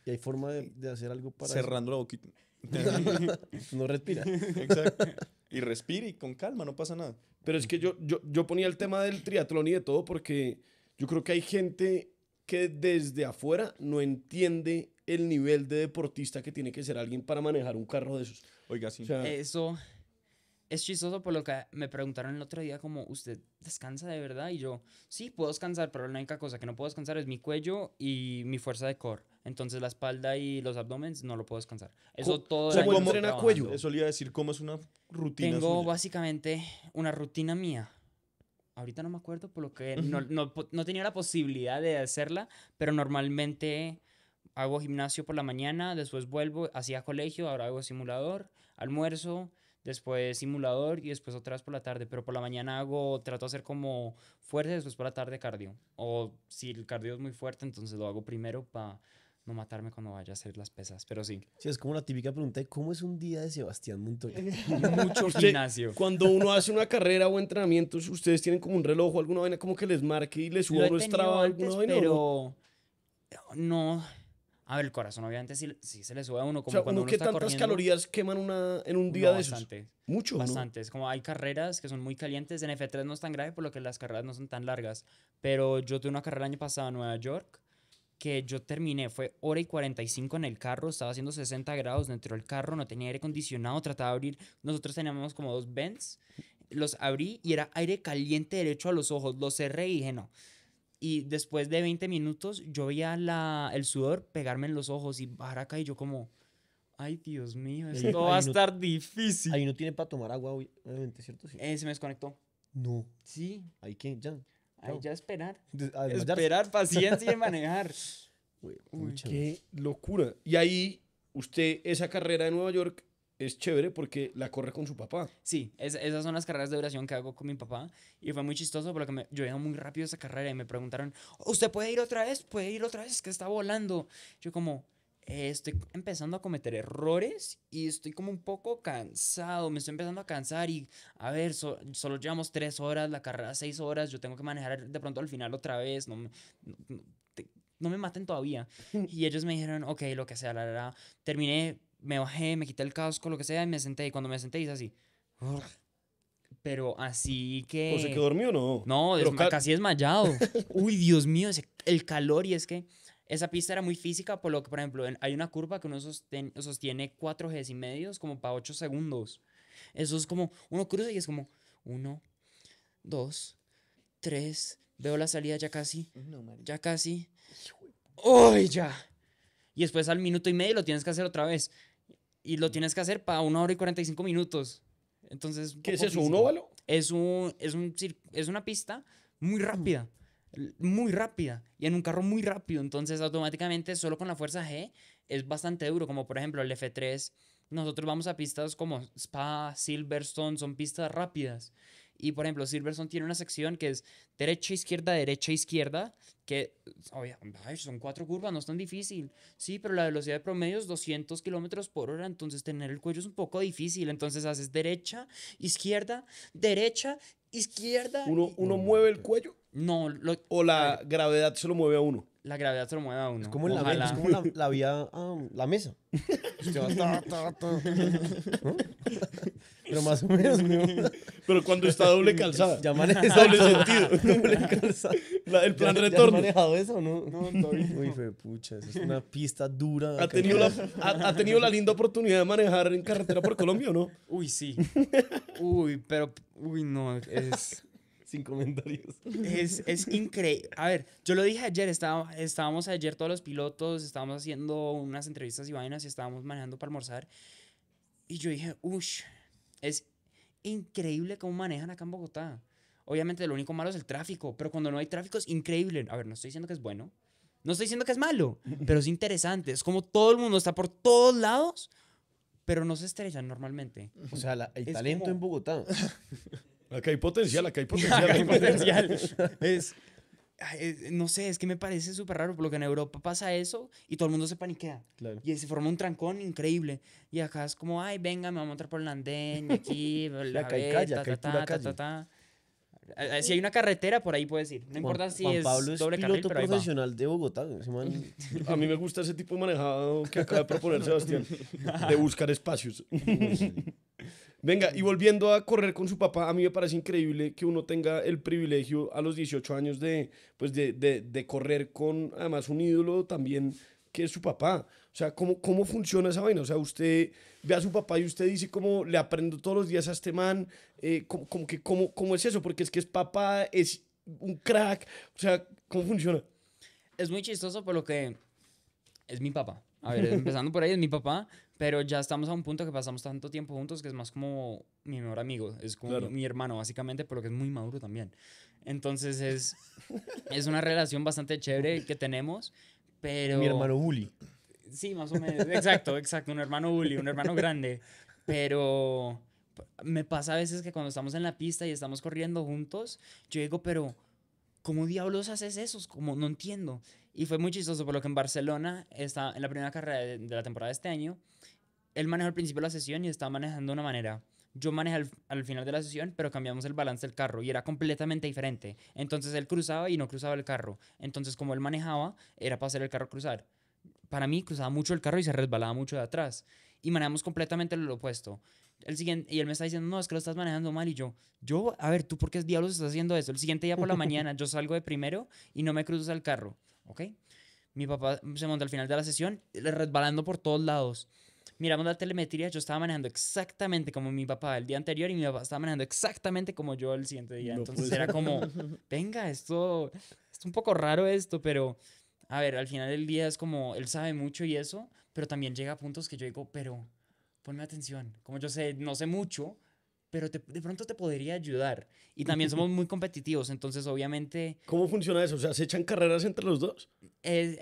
¿Y hay forma de, de hacer algo para Cerrando la boquita. no respira. Y respira y con calma, no pasa nada. Pero es que yo, yo, ponía el tema del triatlón y de todo porque yo creo que hay gente que desde afuera no entiende el nivel de deportista que tiene que ser alguien para manejar un carro de esos. Oiga, sí. Eso es chistoso por lo que me preguntaron el otro día como, ¿usted descansa de verdad? Y yo, sí, puedo descansar, pero la única cosa que no puedo descansar es mi cuello y mi fuerza de core. Entonces la espalda y los abdomens no lo puedo descansar. Eso todo. ¿cómo cuello? Eso le iba a decir, ¿cómo es una rutina? Tengo básicamente una rutina mía. Ahorita no me acuerdo, por lo que no, no, no, tenía la posibilidad de hacerla, pero normalmente hago gimnasio por la mañana, después vuelvo, hacía colegio, ahora hago simulador, almuerzo, después simulador y después otra vez por la tarde. Pero por la mañana hago, trato de hacer como fuerte, después por la tarde cardio. O si el cardio es muy fuerte, entonces lo hago primero para no matarme cuando vaya a hacer las pesas, pero sí. Sí, es como la típica pregunta de cómo es un día de Sebastián Montoya. Mucho gimnasio. Cuando uno hace una carrera o entrenamientos, ustedes tienen como un reloj o alguna vaina como que les marque y les suba nuestro no Pero no. A ver, el corazón obviamente sí, se le sube a uno. Como o sea, cuando uno, tantas calorías queman una, en un día de bastante, esos? Mucho, Bastantes. Como hay carreras que son muy calientes. En F3 no es tan grave, por lo que las carreras no son tan largas. Pero yo tuve una carrera el año pasado en Nueva York que yo terminé fue hora y 45 en el carro, estaba haciendo 60 grados dentro del carro, no tenía aire acondicionado, trataba de abrir, nosotros teníamos como dos vents, los abrí y era aire caliente derecho a los ojos, los cerré y dije no. Y después de 20 minutos yo veía la, el sudor pegarme en los ojos y baraca y yo como, ay Dios mío, esto va a estar difícil. Ahí no tiene para tomar agua, obviamente, ¿cierto? Sí. se me desconectó. No. Sí. Ahí que ya hay ya esperar. Esperar, paciencia y manejar. qué locura. Y ahí, usted, esa carrera de Nueva York es chévere porque la corre con su papá. Sí, es, esas son las carreras de duración que hago con mi papá. Y fue muy chistoso porque me, yo iba muy rápido esa carrera y me preguntaron, ¿usted puede ir otra vez? ¿Puede ir otra vez? Es que está volando. Yo como eh, estoy empezando a cometer errores y estoy como un poco cansado, me estoy empezando a cansar y a ver, solo llevamos tres horas, la carrera seis horas, yo tengo que manejar de pronto al final otra vez, no, no, me maten todavía. Mm. y ellos me dijeron, ok, lo que sea, la verdad, terminé, me bajé, me quité el casco, lo que sea, y me senté y cuando me senté hice así. pero así que... se quedó dormido o no? No, casi desmayado. Uy, Dios mío, el calor y es que esa pista era muy física, por lo que, por ejemplo, hay una curva que uno sostiene, sostiene 4 Gs y medios como para 8 segundos. Eso es como, uno cruza y es como uno, 2, 3, veo la salida ya casi, ya casi. ¡Uy, ya! Y después al minuto y medio lo tienes que hacer otra vez. Y lo tienes que hacer para 1 hora y 45 minutos. Entonces, ¿Qué es eso? ¿Un óvalo? Es, es, una pista muy rápida muy rápida y en un carro muy rápido. Entonces, automáticamente, solo con la fuerza G es bastante duro. Como por ejemplo el F3. Nosotros vamos a pistas como Spa, Silverstone, son pistas rápidas. Y por ejemplo, Silverson tiene una sección que es derecha, izquierda, derecha, izquierda, que son cuatro curvas, no es tan difícil. Sí, pero la velocidad de promedio es 200 kilómetros por hora, entonces tener el cuello es un poco difícil. Entonces haces derecha, izquierda, derecha, izquierda. ¿Uno, uno mueve el cuello? No. ¿O la gravedad se lo mueve a uno? la gravedad se lo mueve a uno. Es como, la, es como la, vía a la mesa. Pero más o menos, Pero cuando está doble calzada. Ya maneja Doble sentido. doble calzada. el plan retorno. ¿Ya manejado eso no? No, Uy, fue pucha. Es una pista dura. ¿Ha tenido, la, ha, tenido la linda oportunidad de manejar en carretera por Colombia o no? Uy, sí. Uy, pero... Uy, no. Es... Sin comentarios. Es, es increíble. A ver, yo lo dije ayer, estaba, estábamos ayer todos los pilotos, estábamos haciendo unas entrevistas y vainas y estábamos manejando para almorzar. Y yo dije, uff, es increíble cómo manejan acá en Bogotá. Obviamente lo único malo es el tráfico, pero cuando no hay tráfico es increíble. A ver, no estoy diciendo que es bueno, no estoy diciendo que es malo, pero es interesante. Es como todo el mundo está por todos lados, pero no se estrellan normalmente. O sea, el talento en Bogotá. Acá hay potencial, acá hay potencial. hay potencial. es, no sé, es que me parece súper raro, porque en Europa pasa eso y todo el mundo se paniquea. Y se forma un trancón increíble. Y acá es como, ay, venga, me vamos a montar por el andén, aquí, la calle calle, eh, eh, Si hay una carretera, por ahí puedes ir. No importa si Juan es Pablo es doble piloto profesional de Bogotá. A mí me gusta ese tipo de manejado que acaba de proponer Sebastián, de buscar espacios. Venga, y volviendo a correr con su papá, a mí me parece increíble que uno tenga el privilegio a los 18 años de, pues de, correr con además un ídolo también que es su papá. O sea, ¿cómo, ¿cómo funciona esa vaina? O sea, usted ve a su papá y usted dice como le aprendo todos los días a este man, eh, como, que, ¿cómo es eso? Porque es que es papá, es un crack. O sea, ¿cómo funciona? Es muy chistoso por lo que es mi papá. A ver, empezando por ahí, es mi papá, pero ya estamos a un punto que pasamos tanto tiempo juntos que es más como mi mejor amigo, es como mi hermano básicamente, por lo que es muy maduro también. Entonces es, es una relación bastante chévere que tenemos, pero... Mi hermano bully Sí, más o menos. Exacto, exacto. Un hermano bully, un hermano grande. Pero me pasa a veces que cuando estamos en la pista y estamos corriendo juntos, yo digo, pero ¿cómo diablos haces eso? Como no entiendo. Y fue muy chistoso, por lo que en Barcelona, está en la primera carrera de, de la temporada de este año, él manejó al principio de la sesión y estaba manejando de una manera. Yo manejé al, final de la sesión, pero cambiamos el balance del carro y era completamente diferente. Entonces él cruzaba y no cruzaba el carro. Entonces como él manejaba, era para hacer el carro cruzar. Para mí cruzaba mucho el carro y se resbalaba mucho de atrás. Y manejamos completamente lo opuesto. El siguiente, y él me está diciendo, no, es que lo estás manejando mal. Y yo, yo, a ver, ¿tú por qué diablos estás haciendo eso? El siguiente día por la mañana yo salgo de primero y no me cruzas el carro. ¿Ok? Mi papá se monta al final de la sesión, resbalando por todos lados miramos la telemetría, yo estaba manejando exactamente como mi papá el día anterior y mi papá estaba manejando exactamente como yo el siguiente día. Entonces era como, venga, esto es un poco raro esto, pero a ver, al final del día es como, él sabe mucho y eso, pero también llega a puntos que yo digo, pero ponme atención, como yo sé, no sé mucho, pero de pronto te podría ayudar. Y también somos muy competitivos, entonces obviamente... ¿Cómo funciona eso? O sea, ¿se echan carreras entre los dos?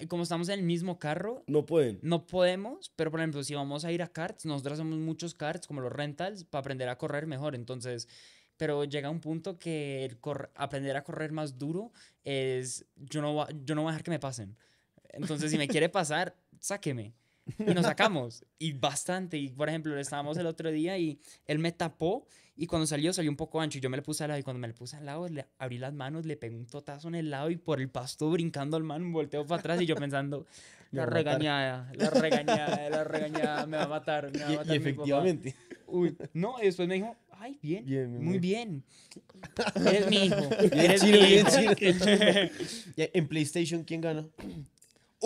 como estamos en el mismo carro... No pueden. No podemos, pero por ejemplo, si vamos a ir a karts, nosotros hacemos muchos karts, como los rentals, para aprender a correr mejor, entonces... Pero llega un punto que aprender a correr más duro es... Yo no, yo no voy a dejar que me pasen. Entonces, si me quiere pasar, sáqueme y nos sacamos. y bastante. Y por ejemplo, estábamos el otro día y él me tapó y cuando salió salió un poco ancho y yo me le puse al lado y cuando me le puse al lado le abrí las manos, le pegó un totazo en el lado y por el pasto brincando al man volteo para atrás y yo pensando, la regañada, la regañada, la regañada, me va a matar, me va a matar. Y, efectivamente. no, y después me dijo, ay, bien, muy bien. Eres mi hijo. en PlayStation, ¿quién gana?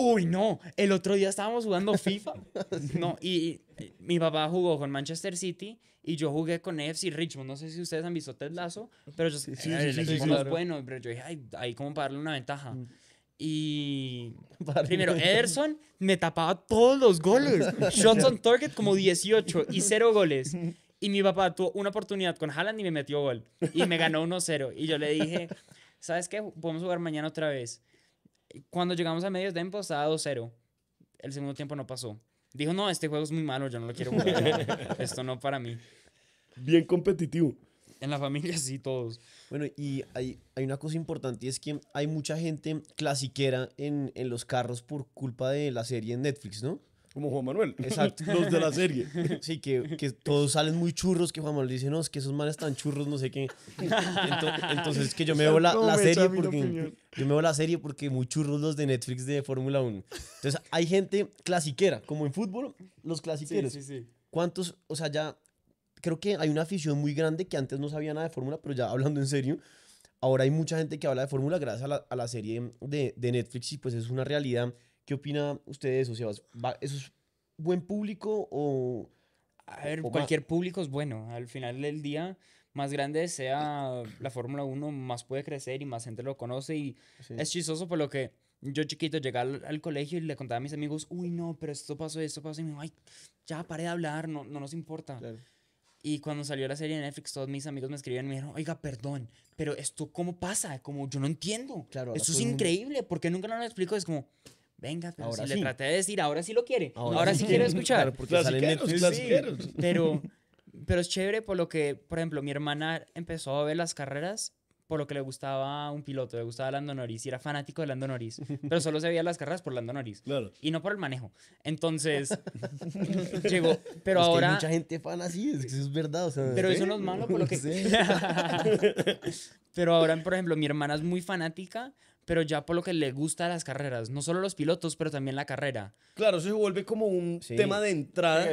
Uy, no, el otro día estábamos jugando FIFA. No, y, mi papá jugó con Manchester City y yo jugué con FC Richmond. No sé si ustedes han visto Ted Lazo, pero yo, pero yo dije, ay, hay como para darle una ventaja. Mm. Y primero, Ederson me tapaba todos los goles. Shots on target como 18 y cero goles. Y mi papá tuvo una oportunidad con Haaland y me metió gol. Y me ganó 1-0. Y yo le dije, ¿sabes qué? Podemos jugar mañana otra vez. Cuando llegamos a medios tiempo estaba 2-0. El segundo tiempo no pasó. Dijo, no, este juego es muy malo, yo no lo quiero jugar. Esto no para mí. Bien competitivo. En la familia sí, todos. Bueno, y hay, hay, una cosa importante y es que hay mucha gente clasiquera en, en los carros por culpa de la serie en Netflix, ¿no? Como Juan Manuel. Exacto. Los de la serie. Sí, que, que, todos salen muy churros, que Juan Manuel dice, no, es que esos males están churros, no sé qué. Entonces, es que yo me veo la, serie porque... Yo me veo la serie porque muy churros los de Netflix de Fórmula 1. Entonces hay gente clasiquera, como en fútbol, los clasiqueros. Sí, sí, sí. ¿Cuántos, o sea, ya... Creo que hay una afición muy grande que antes no sabía nada de Fórmula, pero ya hablando en serio, ahora hay mucha gente que habla de Fórmula gracias a la, a la serie de, de Netflix y pues es una realidad ¿Qué opina usted de eso, ¿Eso es buen público o...? A ver, cualquier público es bueno. Al final del día, más grande sea la Fórmula 1, más puede crecer y más gente lo conoce. Y es chistoso por lo que yo chiquito llegaba al, colegio y le contaba a mis amigos, uy, no, pero esto pasó, esto pasó. Y me dijo, ay, ya, paré de hablar, no, no nos importa. Y cuando salió la serie en Netflix, todos mis amigos me escribían y me dijeron, oiga, perdón, pero esto cómo pasa, como yo no entiendo. Claro, es increíble, porque nunca no lo explico. Es como, venga, pero ahora si le traté de decir, ahora sí lo quiere, ahora, sí, quiere escuchar. Claro, porque salen pero, pero es chévere por lo que, por ejemplo, mi hermana empezó a ver las carreras por lo que le gustaba un piloto, le gustaba Lando Norris y era fanático de Lando Norris, pero solo se veía las carreras por Lando Norris y no por el manejo. Entonces, llegó, pero es ahora... Que hay mucha gente fan así, es, es verdad. pero eso no es malo por lo que... pero ahora, por ejemplo, mi hermana es muy fanática, pero ya por lo que le gusta las carreras, no solo los pilotos, pero también la carrera. Claro, eso se vuelve como un tema de entrada.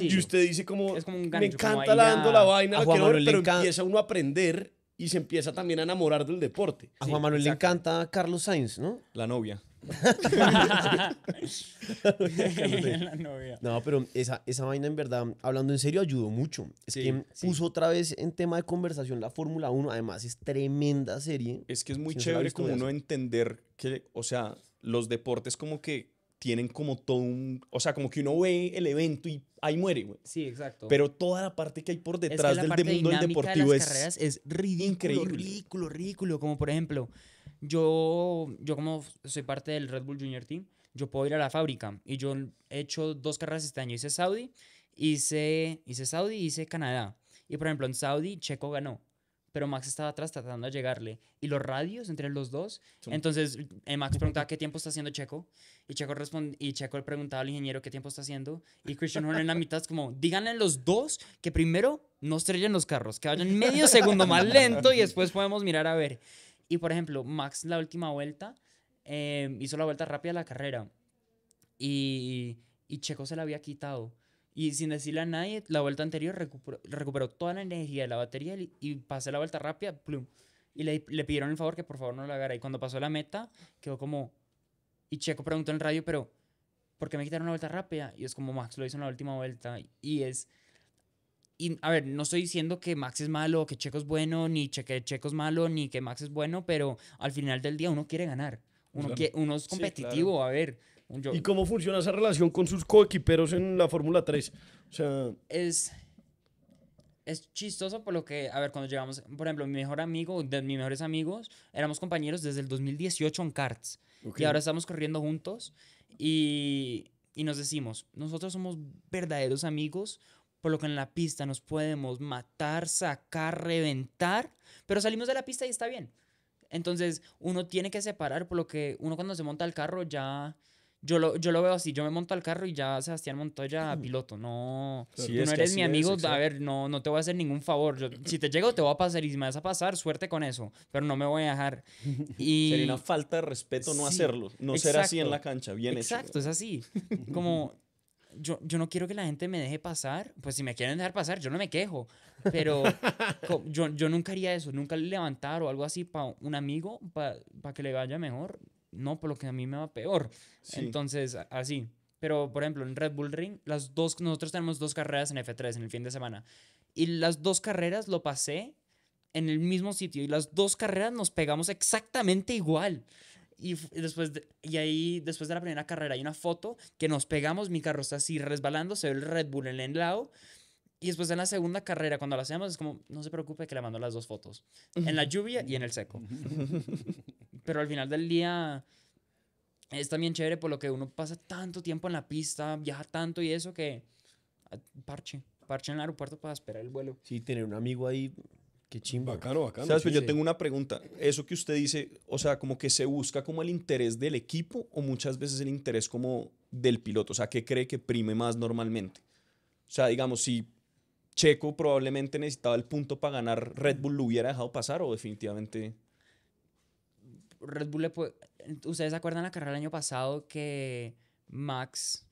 Y usted dice como, me encanta la, dando la vaina, pero empieza uno a aprender y se empieza también a enamorar del deporte. A Juan Manuel le encanta Carlos Sainz, ¿no? La novia. No, pero esa, esa vaina en verdad, hablando en serio, ayudó mucho. Es que puso otra vez en tema de conversación la Fórmula 1. Además, es tremenda serie. Es que es muy chévere como uno entender que, o sea, los deportes como que tienen como todo un, o sea, como que uno ve el evento y ahí muere, güey. Sí, exacto. Pero toda la parte que hay por detrás del mundo del deportivo es, es ridículo, ridículo, ridículo, como por ejemplo, yo, yo como soy parte del Red Bull Junior Team, yo puedo ir a la fábrica y yo he hecho dos carreras este año, hice Saudi, hice, hice Saudi y hice Canadá. Y por ejemplo, en Saudi, Checo ganó, pero Max estaba atrás tratando de llegarle. Y los radios entre los dos. Entonces, eh, Max preguntaba qué tiempo está haciendo Checo. Y Checo, responde y Checo le preguntaba al ingeniero qué tiempo está haciendo. Y Christian Horner en la mitad es como, díganle los dos que primero no estrellen los carros, que vayan medio segundo más lento y después podemos mirar a ver. Y por ejemplo, Max la última vuelta em, hizo la vuelta rápida a la carrera y, y Checo se la había quitado. Y sin decirle a nadie, la vuelta anterior recuperó, toda la energía de la batería y, pasé la vuelta rápida, plum. Y le, le, pidieron el favor que por favor no la agarre. Y cuando pasó la meta, quedó como... Y Checo preguntó en el radio, pero, ¿por qué me quitaron la vuelta rápida? Y es como Max lo hizo en la última vuelta. Y es y a ver, no estoy diciendo que Max es malo, que Checo es bueno, ni que Checo es malo, ni que Max es bueno, pero al final del día uno quiere ganar. Uno, que uno es competitivo, a ver. ¿Y cómo funciona esa relación con sus coequiperos en la Fórmula 3? O sea... Es, es chistoso por lo que, a ver, cuando llegamos, por ejemplo, mi mejor amigo, de mis mejores amigos, éramos compañeros desde el 2018 en karts. Y ahora estamos corriendo juntos y, y nos decimos, nosotros somos verdaderos amigos por lo que en la pista nos podemos matar, sacar, reventar, pero salimos de la pista y está bien. Entonces uno tiene que separar, por lo que uno cuando se monta al carro ya... Yo lo, yo lo veo así, yo me monto al carro y ya Sebastián Montoya, mm. piloto, no, si tú no eres mi amigo, a ver, no, no te voy a hacer ningún favor, si te llego te voy a pasar y si me vas a pasar, suerte con eso, pero no me voy a dejar. Y... Sería una falta de respeto no hacerlo, no ser así en la cancha, bien Exacto, es así, como yo, no quiero que la gente me deje pasar. Pues si me quieren dejar pasar, yo no me quejo. Pero yo, yo nunca haría eso, nunca levantar o algo así para un amigo, para que le vaya mejor. No, por lo que a mí me va peor. Entonces, así. Pero, por ejemplo, en Red Bull Ring, las dos, nosotros tenemos dos carreras en F3 en el fin de semana. Y las dos carreras lo pasé en el mismo sitio. Y las dos carreras nos pegamos exactamente igual y, después de, y ahí, después de la primera carrera, hay una foto que nos pegamos, mi carro está así resbalando, se ve el Red Bull en el lado. Y después en la segunda carrera, cuando la hacemos, es como, no se preocupe que le mando las dos fotos. En la lluvia y en el seco. Pero al final del día es también chévere por lo que uno pasa tanto tiempo en la pista, viaja tanto y eso que ah, parche, parche en el aeropuerto para esperar el vuelo. Sí, tener un amigo ahí Qué chimba. Bacano, bacano. ¿Sabes? Pues yo tengo una pregunta. Eso que usted dice, o sea, como que se busca como el interés del equipo o muchas veces el interés como del piloto. O sea, ¿qué cree que prime más normalmente? O sea, digamos, si Checo probablemente necesitaba el punto para ganar, ¿Red Bull lo hubiera dejado pasar o definitivamente...? Red Bull ¿Ustedes acuerdan la carrera del año pasado que Max...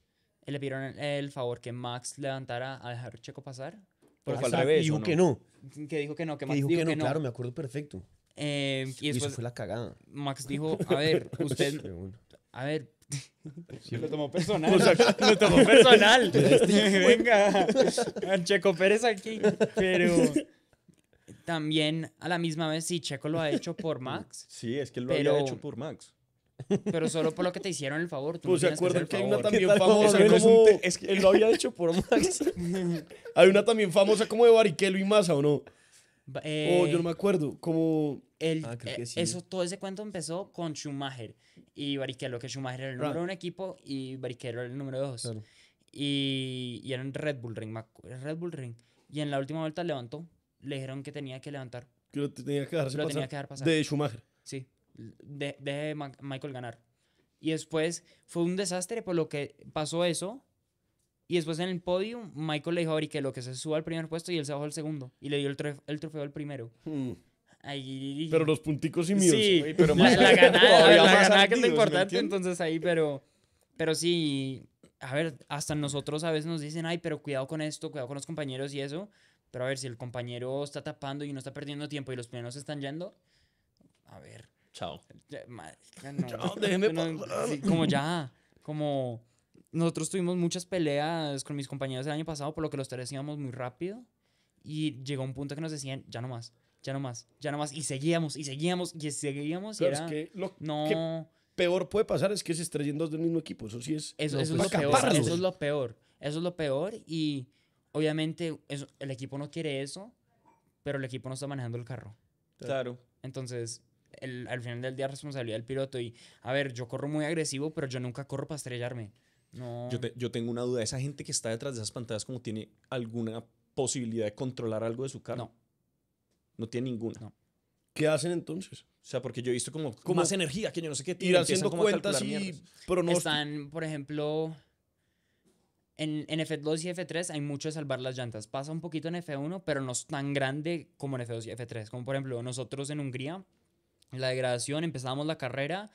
Eh, le pidieron el favor que Max levantara a dejar Checo pasar? Dijo que no. Que dijo que no, que Max dijo, que, no, Claro, me acuerdo perfecto. Eh, y, eso fue la cagada. Max dijo, a ver, usted, a ver. Sí, lo tomó personal. lo tomó personal. Venga, Checo Pérez aquí. Pero también a la misma vez, si Checo lo ha hecho por Max. Sí, es que él lo había hecho por Max. Pero solo por lo que te hicieron el favor. Tú pues no se acuerdan que, hay una también famosa como... Es que él lo había hecho por Max. hay una también famosa como de Barrichello y Massa, ¿o no? oh, yo no me acuerdo. Como... El, ah, eh, sí. eso, todo ese cuento empezó con Schumacher y Barrichello, que Schumacher era el número right. Ah. un equipo y Barrichello era el número dos. Y, y era Red Bull Ring, Red Bull Ring. Y en la última vuelta levantó, le dijeron que tenía que levantar. Que lo tenía que dejar Pasar. De Schumacher. Sí deje de Michael ganar. Y después fue un desastre por lo que pasó eso. Y después en el podio, Michael le dijo a que lo que se suba al primer puesto y él se bajó al segundo. Y le dio el, trofeo, el al primero. Hmm. Ahí... Pero los punticos y míos. Sí, pero más... la, ganada, la ganada que es lo importante. Entonces ahí, pero, pero sí, a ver, hasta nosotros a veces nos dicen, ay, pero cuidado con esto, cuidado con los compañeros y eso. Pero a ver, si el compañero está tapando y no está perdiendo tiempo y los primeros están yendo, a ver. Chao. no. Chao, déjeme no, sí, como ya, como nosotros tuvimos muchas peleas con mis compañeros el año pasado, por lo que los tres íbamos muy rápido. Y llegó un punto que nos decían, ya no más, ya no más, ya no más. Y seguíamos, y seguíamos, y seguíamos. Y era, es que lo no, que peor puede pasar es que se estrellen dos del mismo equipo. Eso sí es. Eso, eso, es, lo peor, eso es lo peor. Eso es lo peor. Y obviamente el equipo no quiere eso, pero el equipo no está manejando el carro. Claro. Entonces, al final del día responsabilidad del piloto. Y a ver, yo corro muy agresivo, pero yo nunca corro para estrellarme. No. Yo, tengo una duda. ¿Esa gente que está detrás de esas pantallas como tiene alguna posibilidad de controlar algo de su carro? No. No tiene ninguna. ¿Qué hacen entonces? O sea, porque yo he visto como, más energía, que yo no sé qué. Ir haciendo cuentas y no Están, por ejemplo, en, en, F2 y F3 hay mucho de salvar las llantas. Pasa un poquito en F1, pero no es tan grande como en F2 y F3. Como por ejemplo, nosotros en Hungría la degradación, empezábamos la carrera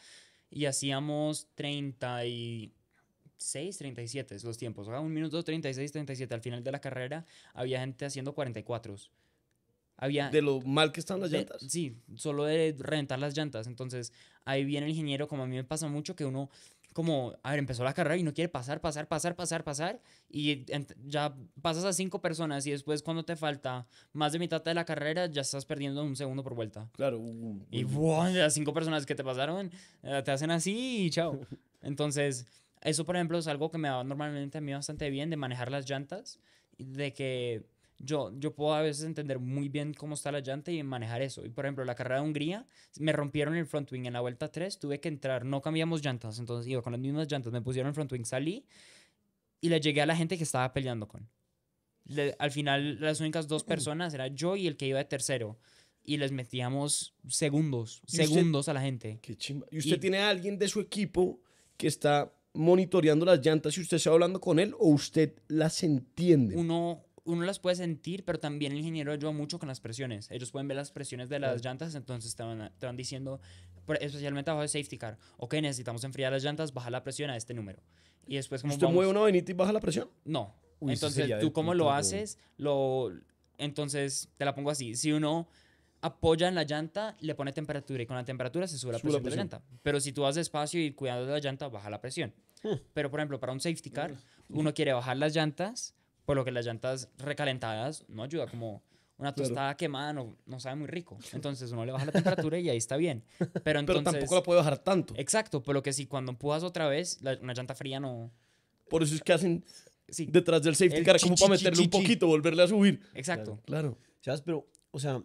y hacíamos 36, 37 esos los tiempos. O ah, sea, un minuto 36, 37. Al final de la carrera había gente haciendo 44. Había, de lo mal que están las llantas. Sí, solo de reventar las llantas. Entonces, ahí viene el ingeniero, como a mí me pasa mucho, que uno como, a ver, empezó la carrera y no quiere pasar, pasar, pasar, pasar, pasar. Y ya pasas a cinco personas y después cuando te falta más de mitad de la carrera ya estás perdiendo un segundo por vuelta. Claro. Uh, y wow, uh. las cinco personas que te pasaron eh, te hacen así y chao. Entonces, eso por ejemplo es algo que me daba normalmente a mí bastante bien de manejar las llantas, de que yo, puedo a veces entender muy bien cómo está la llanta y manejar eso. Y por ejemplo, la carrera de Hungría, me rompieron el front wing en la vuelta 3, tuve que entrar, no cambiamos llantas, entonces iba con las mismas llantas, me pusieron el front wing, salí y le llegué a la gente que estaba peleando con. al final, las únicas dos mm. personas era yo y el que iba de tercero. Y les metíamos segundos, segundos a la gente. ¿Y usted tiene a alguien de su equipo que está monitoreando las llantas y usted está hablando con él o usted las entiende? Uno, uno las puede sentir, pero también el ingeniero ayuda mucho con las presiones. Ellos pueden ver las presiones de las llantas, entonces te van, diciendo, especialmente abajo de safety car, ok, necesitamos enfriar las llantas, baja la presión a este número. Y después como... ¿Usted mueve una vainita y baja la presión? No. entonces tú cómo lo haces, lo... Entonces te la pongo así, si uno apoya en la llanta, le pone temperatura y con la temperatura se sube la, presión, de la llanta. Pero si tú vas despacio y cuidando de la llanta, baja la presión. Hmm. Pero por ejemplo, para un safety car, hmm. uno quiere bajar las llantas por lo que las llantas recalentadas no ayuda, como una tostada quemada no, sabe muy rico. Entonces uno le baja la temperatura y ahí está bien. Pero, Pero tampoco la puede bajar tanto. Exacto, por lo que si cuando puedas otra vez, una llanta fría no... Por eso es que hacen sí. detrás del safety car, como para meterle un poquito, volverle a subir. Exacto. Claro. ¿Sabes? Pero, o sea,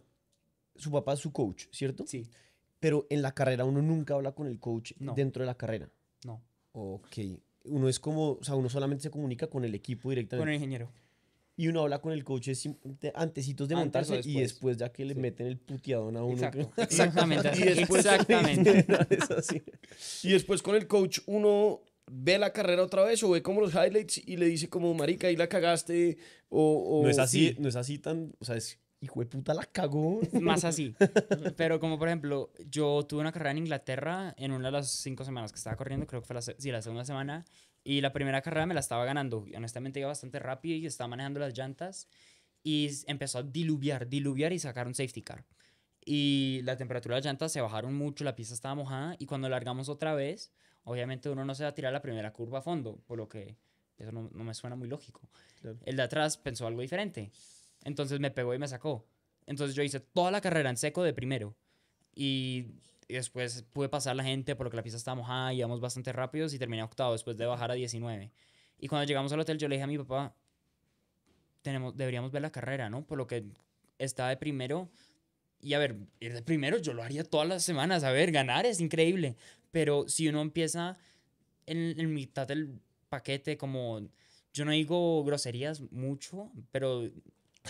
su papá es su coach, ¿cierto? Sí. Pero en la carrera uno nunca habla con el coach dentro de la carrera. No. Ok uno es como, o sea, uno solamente se comunica con el equipo directamente. Con el ingeniero. Y uno habla con el coach antesitos de montarse y después ya que le meten el puteadón a uno. Exactamente. y después, Exactamente. y después con el coach uno ve la carrera otra vez o ve como los highlights y le dice como marica ahí la cagaste o, no es así no es así tan o sea es hijo de puta, la cagó. Más así. Pero como por ejemplo, yo tuve una carrera en Inglaterra en una de las cinco semanas que estaba corriendo, creo que fue la, la segunda semana, y la primera carrera me la estaba ganando. Honestamente iba bastante rápido y estaba manejando las llantas y empezó a diluviar, diluviar y sacaron safety car. Y la temperatura de las llantas se bajaron mucho, la pista estaba mojada y cuando largamos otra vez, obviamente uno no se va a tirar la primera curva a fondo, por lo que eso no, me suena muy lógico. El de atrás pensó algo diferente entonces me pegó y me sacó. Entonces yo hice toda la carrera en seco de primero. Y después pude pasar la gente por lo que la pista estaba mojada, y íbamos bastante rápidos y terminé octavo después de bajar a 19. Y cuando llegamos al hotel yo le dije a mi papá, tenemos, deberíamos ver la carrera, ¿no? Por lo que estaba de primero. Y a ver, ir de primero yo lo haría todas las semanas. A ver, ganar es increíble. Pero si uno empieza en, en mitad del paquete como yo no digo groserías mucho, pero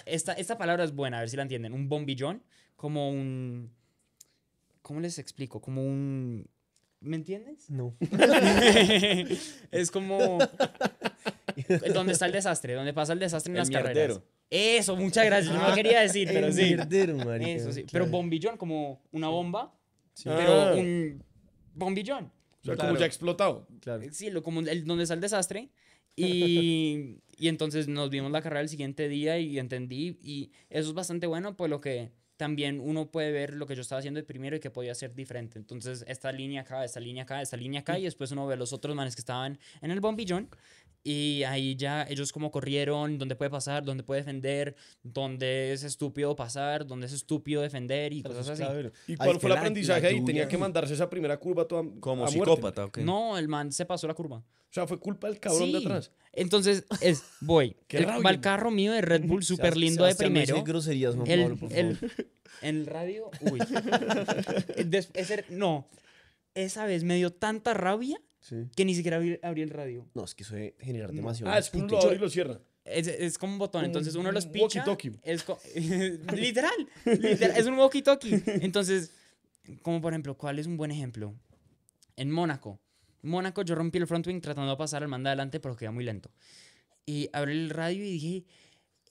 esta, palabra es buena, a ver si la entienden, un bombillón, como un... ¿Cómo les explico? Como un... ¿Me entiendes? No. es como... donde está el desastre, donde pasa el desastre en las carreras. Eso, muchas gracias. No quería decir, pero sí. Pero bombillón, como una bomba, pero ah. un bombillón. O sea, como ya explotado. Sí, como el, donde está el desastre, y, y entonces nos vimos la carrera el siguiente día y entendí. Y eso es bastante bueno, pues lo que también uno puede ver lo que yo estaba haciendo de primero y que podía ser diferente. Entonces, esta línea acá, esta línea acá, esta línea acá, y después uno ve los otros manes que estaban en el bombillón y ahí ya ellos como corrieron, dónde puede pasar, dónde puede defender, dónde es estúpido pasar, dónde es estúpido defender y cosas así. ¿Y cuál fue el aprendizaje ahí? Tenía que mandarse esa primera curva como psicópata. No, el man se pasó la curva. O sea, fue culpa del cabrón de atrás. Entonces, es, voy. el, va el carro mío de Red Bull súper lindo de primero. No groserías, no, el, por favor. El, el radio, uy. ese, no, esa vez me dio tanta rabia que ni siquiera abrí, el radio. No, es que eso debe generar mm. demasiado. Ah, es y lo cierra. Es, como un botón, entonces uno los literal, literal, es un walkie-talkie. Entonces, como por ejemplo, ¿cuál es un buen ejemplo? En Mónaco. Mónaco yo rompí el front wing tratando de pasar al manda adelante, pero quedaba muy lento. Y abrí el radio y dije,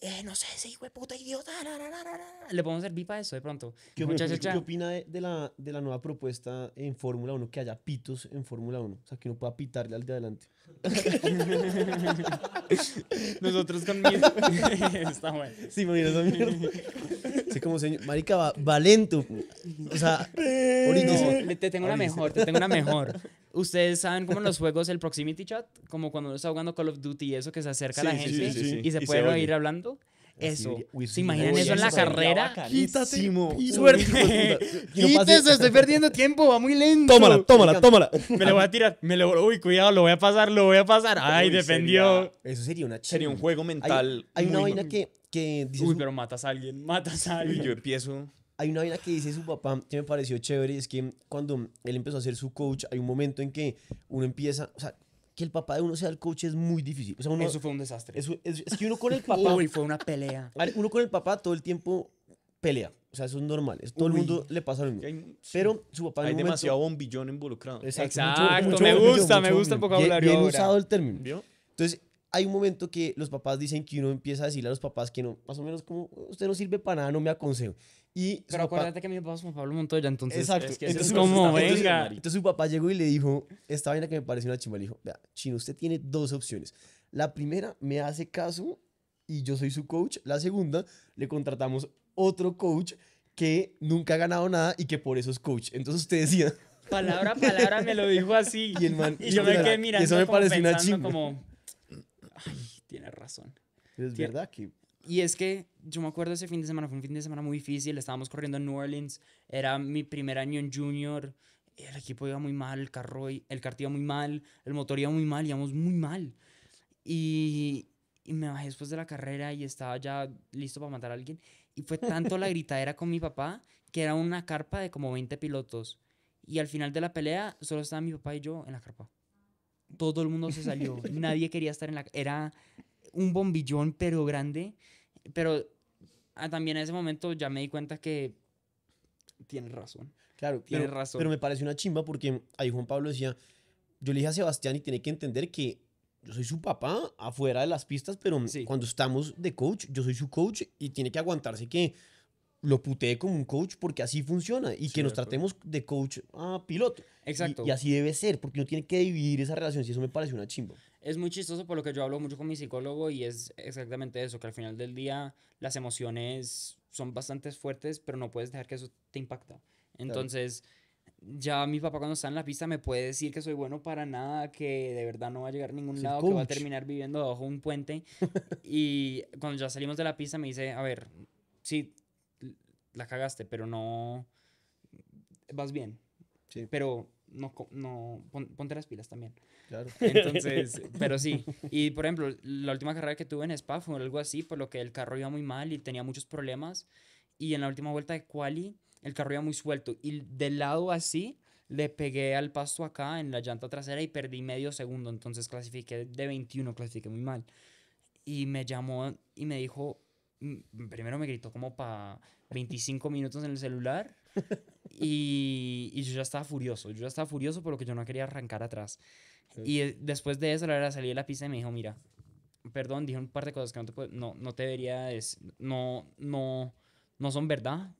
eh, no sé, ese hijo de puta idiota. Le podemos servir para eso de pronto. ¿Qué, opina de, la, de la nueva propuesta en Fórmula 1 que haya pitos en Fórmula 1? O sea, que uno pueda pitarle al de adelante. Nosotros conmigo Está bueno. Sí, me a mierda. Sí, como, señor, marica, va, O sea, te tengo una mejor, te tengo una mejor. Ustedes saben cómo en los juegos el proximity chat, como cuando uno está jugando Call of Duty y eso que se acerca a la gente y se puede ir hablando. Eso. ¿Se imaginan eso en la carrera? Quítate. Suerte. Quítese, estoy perdiendo tiempo, va muy lento. Tómala, tómala, tómala. Me lo voy a tirar. Me lo, uy, cuidado, lo voy a pasar, lo voy a pasar. Ay, defendió. eso sería una chica. Sería un juego mental. Hay, una vaina que, que Uy, pero matas a alguien, matas a alguien. Y yo empiezo. Hay una vaina que dice su papá que me pareció chévere. Es que cuando él empezó a ser su coach, hay un momento en que uno empieza. O sea, que el papá de uno sea el coach es muy difícil. eso fue un desastre. es, que uno con el papá. fue una pelea. Uno con el papá todo el tiempo pelea. O sea, eso es normal. todo el mundo le pasa lo mismo. Pero su papá. demasiado bombillón involucrado. Exacto. me gusta, me gusta el vocabulario. Bien, bien usado el término. ¿Vio? Entonces, hay un momento que los papás dicen que uno empieza a decirle a los papás que no, más o menos como, usted no sirve para nada, no me aconsejo. Y Pero acuérdate que mi papá es Juan Pablo Montoya, entonces. Exacto. Es entonces, como, venga. Entonces, su papá llegó y le dijo, esta vaina que me pareció una chimba, le dijo, vea, Chino, usted tiene dos opciones. La primera, me hace caso y yo soy su coach. La segunda, le contratamos otro coach que nunca ha ganado nada y que por eso es coach. Entonces usted decía... Palabra a palabra me lo dijo así. Y, yo me quedé mirando. Eso me pareció una chimba. Como, ay, tiene razón. Es verdad que... Y es que yo me acuerdo ese fin de semana, fue un fin de semana muy difícil, estábamos corriendo en New Orleans, era mi primer año en junior, el equipo iba muy mal, el carro, el kart iba muy mal, el motor iba muy mal, íbamos muy mal. Y, y me bajé después de la carrera y estaba ya listo para matar a alguien. Y fue tanto la gritadera con mi papá que era una carpa de como 20 pilotos. Y al final de la pelea solo estaba mi papá y yo en la carpa todo el mundo se salió, nadie quería estar en la... Era un bombillón, pero grande, pero ah, también en ese momento ya me di cuenta que tienes razón. Claro, tienes razón. Pero me parece una chimba porque ahí Juan Pablo decía, yo le dije a Sebastián y tiene que entender que yo soy su papá afuera de las pistas, pero cuando estamos de coach, yo soy su coach y tiene que aguantarse que lo puté como un coach porque así funciona y que nos tratemos de coach a ah, piloto. Exacto. Y, así debe ser, porque uno tiene que dividir esa relación, si eso me parece una chimba. Es muy chistoso por lo que yo hablo mucho con mi psicólogo y es exactamente eso, que al final del día las emociones son bastante fuertes, pero no puedes dejar que eso te impacta. Entonces... ya mi papá cuando está en la pista me puede decir que soy bueno para nada, que de verdad no va a llegar a ningún lado, que va a terminar viviendo bajo un puente. y cuando ya salimos de la pista me dice, a ver, sí la cagaste, pero no, vas bien. Sí. Pero no, no ponte las pilas también. Claro. Entonces, pero sí. Y por ejemplo, la última carrera que tuve en Spa fue algo así, por lo que el carro iba muy mal y tenía muchos problemas. Y en la última vuelta de Quali, el carro iba muy suelto. Y del lado así, le pegué al pasto acá en la llanta trasera y perdí medio segundo. Entonces clasifiqué de 21, clasifiqué muy mal. Y me llamó y me dijo, Mm, primero me gritó como para 25 minutos en el celular y, yo ya estaba furioso, yo ya estaba furioso por lo que yo no quería arrancar atrás. Y eh, después de eso, la verdad, salí de la pista y me dijo, mira, perdón, dije un par de cosas que no te, no, debería, es, no, no, no son verdad.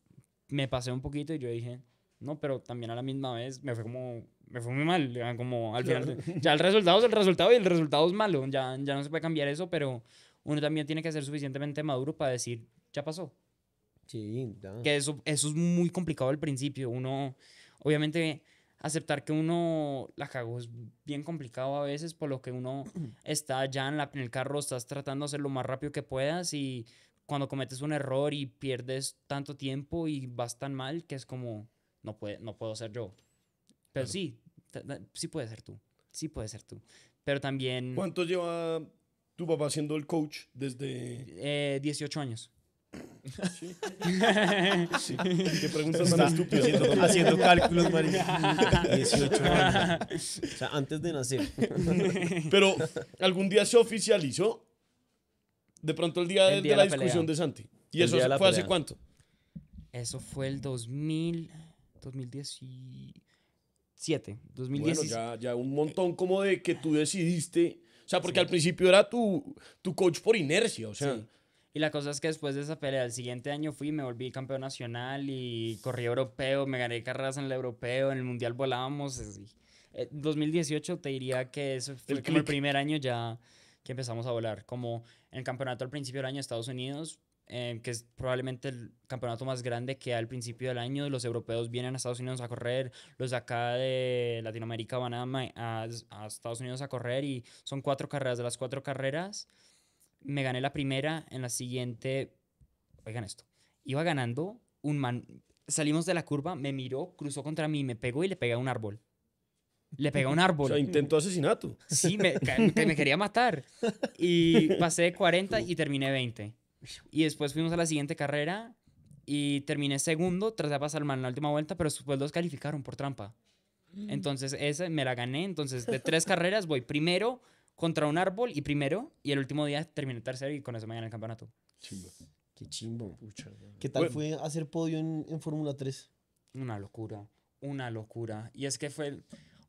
Me pasé un poquito y yo dije, no, pero también a la misma vez me fue como, me fue muy mal, como al final, ya el resultado es el resultado y el resultado es malo, ya, ya no se puede cambiar eso, pero uno también tiene que ser suficientemente maduro para decir, ya pasó. Sí, Que eso, eso es muy complicado al principio. Uno, obviamente, aceptar que uno la cagó es bien complicado a veces, por lo que uno está ya en, la, el carro, estás tratando de hacer lo más rápido que puedas y cuando cometes un error y pierdes tanto tiempo y vas tan mal que es como, no, puede, no puedo ser yo. Pero sí, sí puede ser tú, sí puede ser tú. Pero también... ¿Cuánto lleva tu papá siendo el coach desde... 18 eh, años. Sí. Qué preguntas tan estúpidas. Haciendo, cálculos, María. 18 años. O sea, antes de nacer. Pero algún día se oficializó. De pronto el día, de, la, discusión de Santi. ¿Y eso fue hace cuánto? Eso fue el 2000, 2017. Bueno, ya un montón como de que tú decidiste o sea, porque al principio era tu, tu coach por inercia, o sea. Y la cosa es que después de esa pelea, el siguiente año fui, me volví campeón nacional y corrí europeo, me gané carreras en el europeo, en el mundial volábamos. 2018 eh, te diría que eso fue el como el primer año ya que empezamos a volar. Como en el campeonato al principio del año de Estados Unidos, Em, que es probablemente el campeonato más grande que al principio del año. Los europeos vienen a Estados Unidos a correr, los acá de Latinoamérica van a, a, Estados Unidos a correr y son cuatro carreras. De las cuatro carreras, me gané la primera, en la siguiente, oigan esto, iba ganando un man, salimos de la curva, me miró, cruzó contra mí, me pegó y le pegué a un árbol. Le pegó a un árbol. O intentó asesinato. Sí, me, quería matar. Y pasé de 40 y terminé 20. Y después fuimos a la siguiente carrera y terminé segundo, Tras de pasar mal en la última vuelta, pero después dos calificaron por trampa. Mm. Entonces esa me la gané, entonces de tres carreras voy primero contra un árbol y primero, y el último día terminé tercero y con eso me gané el campeonato. Qué chimbo. ¿Qué tal fue hacer podio en, en Fórmula 3? Una locura, una locura. Y es que fue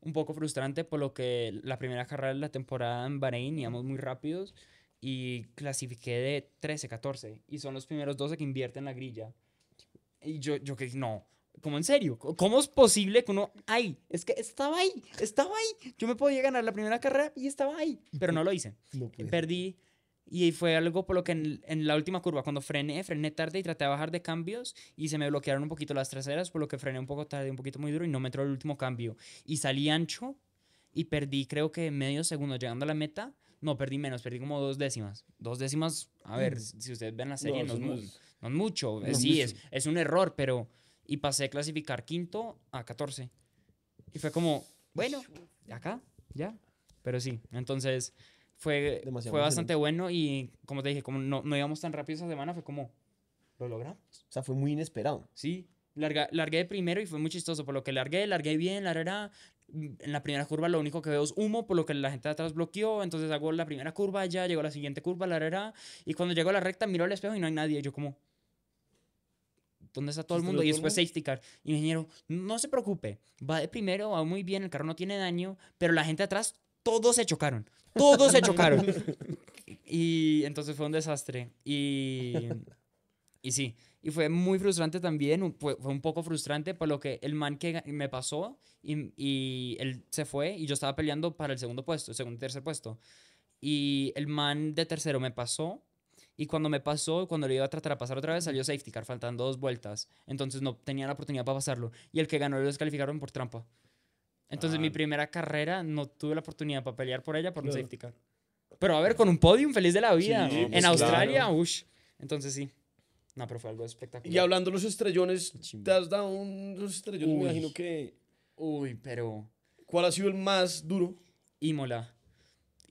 un poco frustrante por lo que la primera carrera de la temporada en Bahrein íbamos muy rápidos y clasifiqué de 13, 14 y son los primeros 12 que invierten la grilla. Y yo, yo que no, cómo en serio, ¿cómo es posible que uno, ay, es que estaba ahí, estaba ahí, yo me podía ganar la primera carrera y estaba ahí, pero no lo hice. Perdí y fue algo por lo que en, en, la última curva, cuando frené, frené tarde y traté de bajar de cambios y se me bloquearon un poquito las traseras, por lo que frené un poco tarde, un poquito muy duro y no me entró el último cambio. Y salí ancho y perdí creo que medio segundo llegando a la meta. No, perdí menos, perdí como dos décimas. Dos décimas, a ver, mm. si ustedes ven la serie, no, es, mucho. sí, Es, es un error, pero... Y pasé a clasificar quinto a 14. Y fue como, bueno, acá, ya. Pero sí, entonces fue, fue bastante bueno y como te dije, como no, íbamos tan rápido esa semana, fue como, lo logramos. O sea, fue muy inesperado. Sí, larga, largué primero y fue muy chistoso, por lo que largué, largué bien, largué, en la primera curva lo único que veo es humo, por lo que la gente de atrás bloqueó, entonces hago la primera curva, ya llego a la siguiente curva, la rara, y cuando llego a la recta miro al espejo y no hay nadie, yo como, ¿dónde está todo el mundo? Y después safety car. Ingeniero, no se preocupe, va de primero, va muy bien, el carro no tiene daño, pero la gente de atrás, todos se chocaron, todos se chocaron. y entonces fue un desastre, y, y sí y fue muy frustrante también, fue, un poco frustrante por lo que el man que me pasó y, y, él se fue y yo estaba peleando para el segundo puesto, el segundo y tercer puesto. Y el man de tercero me pasó y cuando me pasó, cuando lo iba a tratar a pasar otra vez, salió safety car, faltando dos vueltas. Entonces no tenía la oportunidad para pasarlo. Y el que ganó lo descalificaron por trampa. Entonces mi ah. primera carrera no tuve la oportunidad para pelear por ella por un safety car. Pero a ver, con un podium feliz de la vida. Pues en Australia, Entonces sí. No, pero fue algo espectacular. Y hablando de los estrellones, te has dado unos estrellones, me imagino que... Uy, pero... ¿Cuál ha sido el más duro? Imola.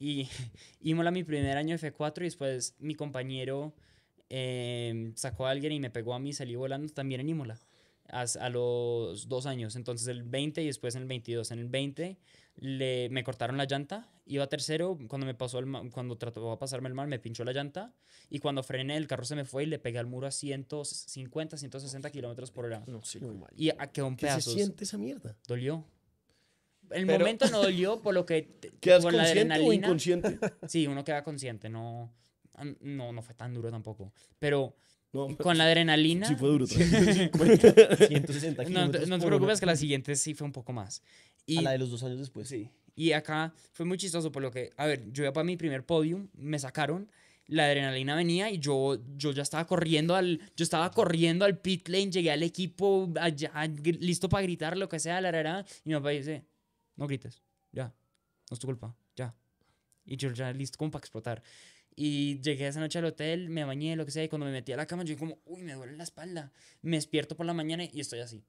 Y Imola mi primer año de F4 y después mi compañero em, sacó a alguien y me pegó a mí y salí volando también en Imola a, a, los dos años. Entonces el 20 y después en el 22. En el 20 le, me cortaron la llanta. Iba tercero, cuando me pasó cuando trató de pasarme el mal, me pinchó la llanta. Y cuando frené, el carro se me fue y le pegué al muro a 150, 160 kilómetros por hora. No, sí, mal. Y a, quedó un pedazo. se siente esa mierda? Dolió. El momento no dolió, por lo que. ¿Quedas consciente o inconsciente? Sí, uno queda consciente, no. No, no fue tan duro tampoco. Pero. con la adrenalina. Sí, fue duro. no, te preocupes que la siguiente sí fue un poco más a la de los dos años después. Sí. Y acá fue muy chistoso por lo que, a ver, yo iba para mi primer podium, me sacaron, la adrenalina venía y yo, yo ya estaba corriendo al, yo estaba corriendo al pit lane, llegué al equipo, listo para gritar, lo que sea, la, rara y mi papá dice, no grites, ya, no es tu culpa, ya. Y yo ya listo como para explotar. Y llegué esa noche al hotel, me bañé, lo que sea, y cuando me metí a la cama, yo como, uy, me duele la espalda. Me despierto por la mañana y estoy así.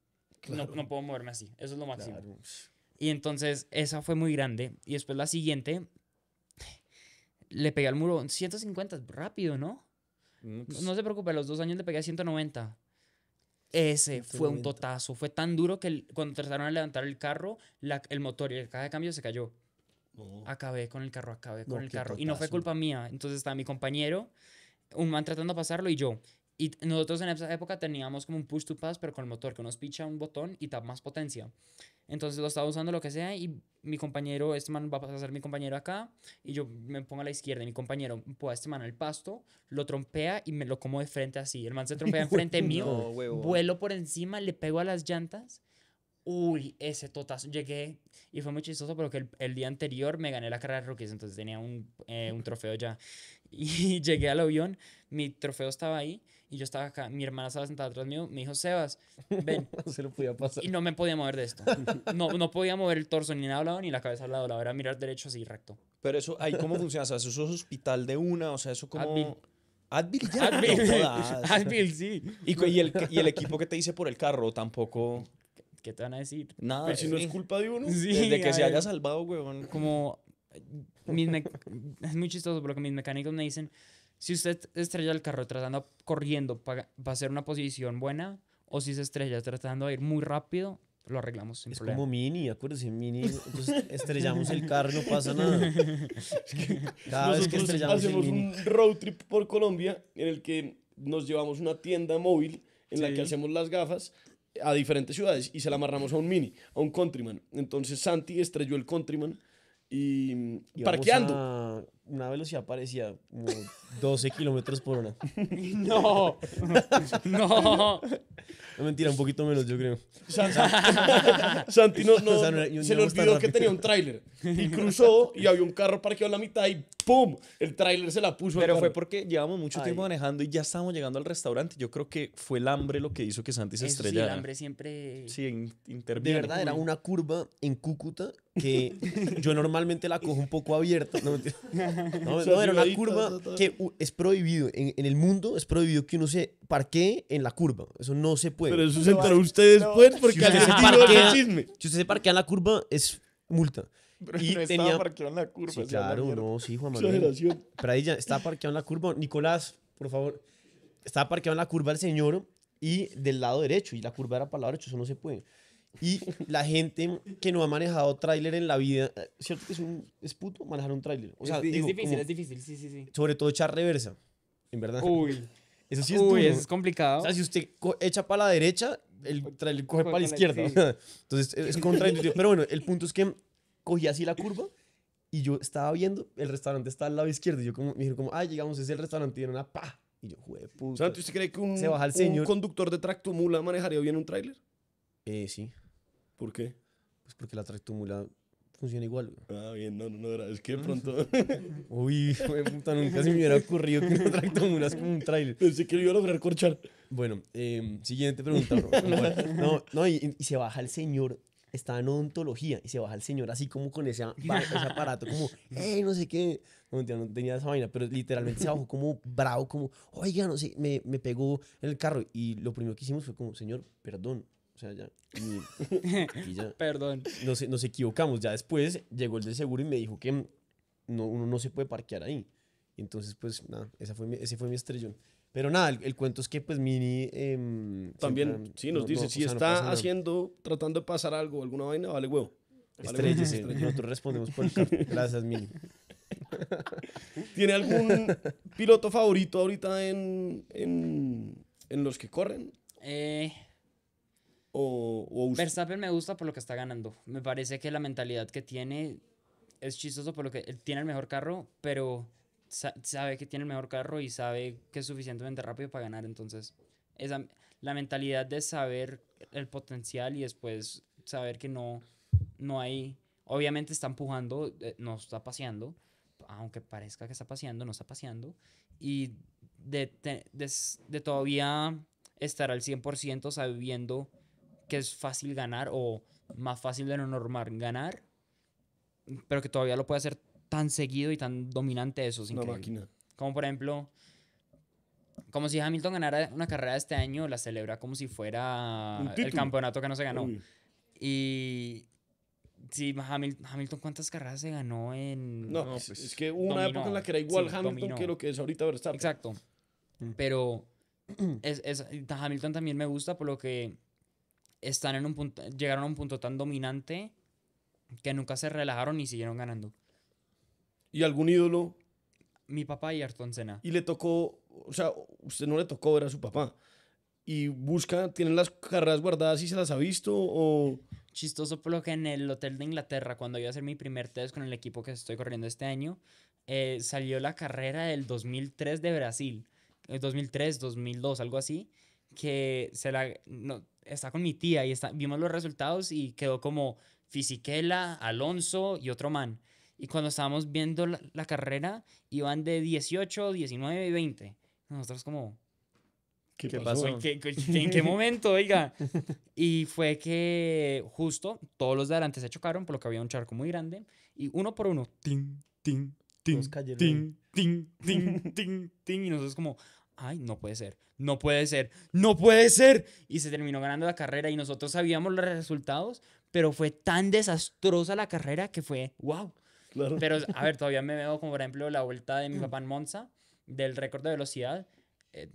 No, no, puedo moverme así, eso es lo máximo. Y entonces esa fue muy grande. Y después la siguiente, le pegué al muro 150, rápido, ¿no? Mm, pues no, se preocupe, los dos años le pegué a 190. Ese fue un totazo. Fue tan duro que cuando trataron de levantar el carro, el motor y el caja de cambio se cayó. Oh. Acabé con el carro, acabé con el carro. Y no fue culpa mía. Entonces estaba mi compañero, un man tratando de pasarlo y yo. Y nosotros en esa época teníamos como un push to pass, pero con el motor, que uno picha un botón y da más potencia. Entonces lo estaba usando lo que sea y mi compañero, este man va a pasar mi compañero acá y yo me pongo a la izquierda y mi compañero este man al pasto, lo trompea y me lo como de frente así. El man se trompea enfrente mío, vuelo por encima, le pego a las llantas. Uy, ese totazo. Llegué y fue muy chistoso porque el, día anterior me gané la carrera de rookies, entonces tenía un, eh, un trofeo ya. Y llegué al avión, mi trofeo estaba ahí y yo estaba acá, mi hermana estaba sentada atrás mío, me dijo, Sebas, ven. Se lo podía pasar. Y no me podía mover de esto. No, no podía mover el torso ni nada al lado ni la cabeza al lado, la verdad, mirar derecho así recto. Pero eso, ahí cómo funciona, o sea, eso es hospital de una, o sea, eso como... Advil. Advil Advil, sí. Y, el, y el equipo que te dice por el carro tampoco... ¿Qué te van a decir? Nada, Pero si no es culpa de uno. Sí, desde que se haya salvado, weón. Como, es muy chistoso, porque mis mecánicos me dicen, si usted estrella el carro tratando corriendo va a ser una posición buena o si se estrella tratando de ir muy rápido, lo arreglamos es como Mini, acuérdense, Mini, estrellamos el carro no pasa nada. Cada vez que estrellamos el mini. un road trip por Colombia en el que nos llevamos una tienda móvil en la que hacemos las gafas a diferentes ciudades y se la amarramos a un Mini, a un Countryman. Entonces Santi estrelló el Countryman y, parqueando. A una velocidad parecía como 12 kilómetros por hora. No, no. No mentira, un poquito menos, yo creo. Santi, no, se le olvidó que tenía un tráiler. Y cruzó y había un carro parqueado en la mitad y ¡pum! El tráiler se la puso. Pero fue porque llevamos mucho tiempo manejando y ya estábamos llegando al restaurante. Yo creo que fue el hambre lo que hizo que Santi se estrellara. Sí, el hambre siempre. Sí, interviene. De verdad, era una curva en Cúcuta que yo normalmente la cojo un poco abierta. No, no era una curva que es prohibido, en, el mundo es prohibido que uno se parquee en la curva. Eso no se puede. Pero eso se entre ustedes después pues, porque si es chisme. Si usted se parquea en la curva, es multa. Pero y no estaba parqueado en la curva. Sí, claro, no, sí, Juan Manuel. ya estaba parqueado en la curva. Nicolás, por favor. Estaba parqueado en la curva el señor y del lado derecho. Y la curva era para el lado derecho, eso no se puede. Y la gente que no ha manejado tráiler en la vida, ¿cierto que es, un, puto manejar un tráiler? es, difícil, es difícil, sí, sí, sí. Sobre todo echar reversa, en verdad. Uy. Eso sí es es complicado. O sea, si usted echa para la derecha, el trailer coge para la izquierda. Entonces, es contraintuitivo. Pero bueno, el punto es que cogí así la curva y yo estaba viendo, el restaurante está al lado izquierdo. Y yo como, me dijeron como, ah, llegamos, es el restaurante. Y era una pa. Y yo, o sea ¿Usted cree que un, conductor de mula manejaría bien un tráiler? Eh, sí. ¿Por qué? Pues porque la tractomula funciona igual. Ah, bien, no, no, no, es que de ah. pronto. Uy, puta, nunca se me hubiera ocurrido que una tractomula es como un trailer. Pensé que lo iba a lograr corchar. Bueno, em, siguiente pregunta, bro. No, no, y, se baja el señor, Estaba en odontología, y se baja el señor así como con ese, aparato, como, eh, no sé qué. No, tenía esa vaina, pero literalmente se bajó como bravo, como, oiga, no sé, me, me pegó en el carro. Y lo primero que hicimos fue como, señor, perdón, o sea, ya. Perdón. Nos, nos, equivocamos. Ya después llegó el de seguro y me dijo que no, uno no se puede parquear ahí. Entonces, pues nada, fue ese fue mi estrellón. Pero nada, el, cuento es que pues Mini... Em, También, sí, nos dice, si está haciendo, tratando de pasar algo, alguna vaina, vale huevo. Vale nosotros respondemos por el Gracias, Mini. ¿Tiene algún piloto favorito ahorita en, en, en los que corren? Eh... O, Verstappen me gusta por lo que está ganando. Me parece que la mentalidad que tiene es chistoso por lo que tiene el mejor carro, pero sabe que tiene el mejor carro y sabe que es suficientemente rápido para ganar. Entonces, esa, la mentalidad de saber el potencial y después saber que no, no hay. Obviamente está empujando, eh, no está paseando, aunque parezca que está paseando, no está paseando. Y de, de, de todavía estar al 100% sabiendo que es fácil ganar o más fácil de no normal ganar, pero que todavía lo puede hacer tan seguido y tan dominante eso. Es increíble. Como por ejemplo, como si Hamilton ganara una carrera este año, la celebra como si fuera el campeonato que no se ganó. Y Sí, Hamilton, ¿cuántas carreras se ganó en.? No, pues, es que hubo una época en la que era igual Hamilton que lo que es ahorita Verstappen. Exacto. Pero es, es, Hamilton también me gusta por lo que están en un punto, llegaron a un punto tan dominante que nunca se relajaron y siguieron ganando. ¿Y algún ídolo? Mi papá y Ayrton Senna. Y le tocó, o sea, usted no le tocó era su papá. ¿Y busca, tienen las carreras guardadas y se las ha visto o...? Chistoso por lo que en el Hotel de Inglaterra, cuando iba a hacer mi primer test con el equipo que estoy corriendo este año, eh, salió la carrera del 2003 de Brasil. 2003, eh, 2002, algo así, que se la, está con mi tía y está, vimos los resultados y quedó como Fisiquela, Alonso y otro man. Y cuando estábamos viendo la, carrera, iban de 18, 19 y 20. Nosotros como... ¿Qué, ¿Qué pasó? ¿En qué, pasó en qué momento, oiga? Y fue que justo todos los de adelante se chocaron, por lo que había un charco muy grande. Y uno por uno, ting, ting, ting, ting, ting, ting, ting, ting Y nosotros como, ay, no puede ser, no puede ser, no puede ser. Y se terminó ganando la carrera y nosotros sabíamos los resultados, pero fue tan desastrosa la carrera que fue, wow. Pero, a ver, todavía me veo como, por ejemplo, la vuelta de mi papá en Monza, del récord de velocidad. Eh,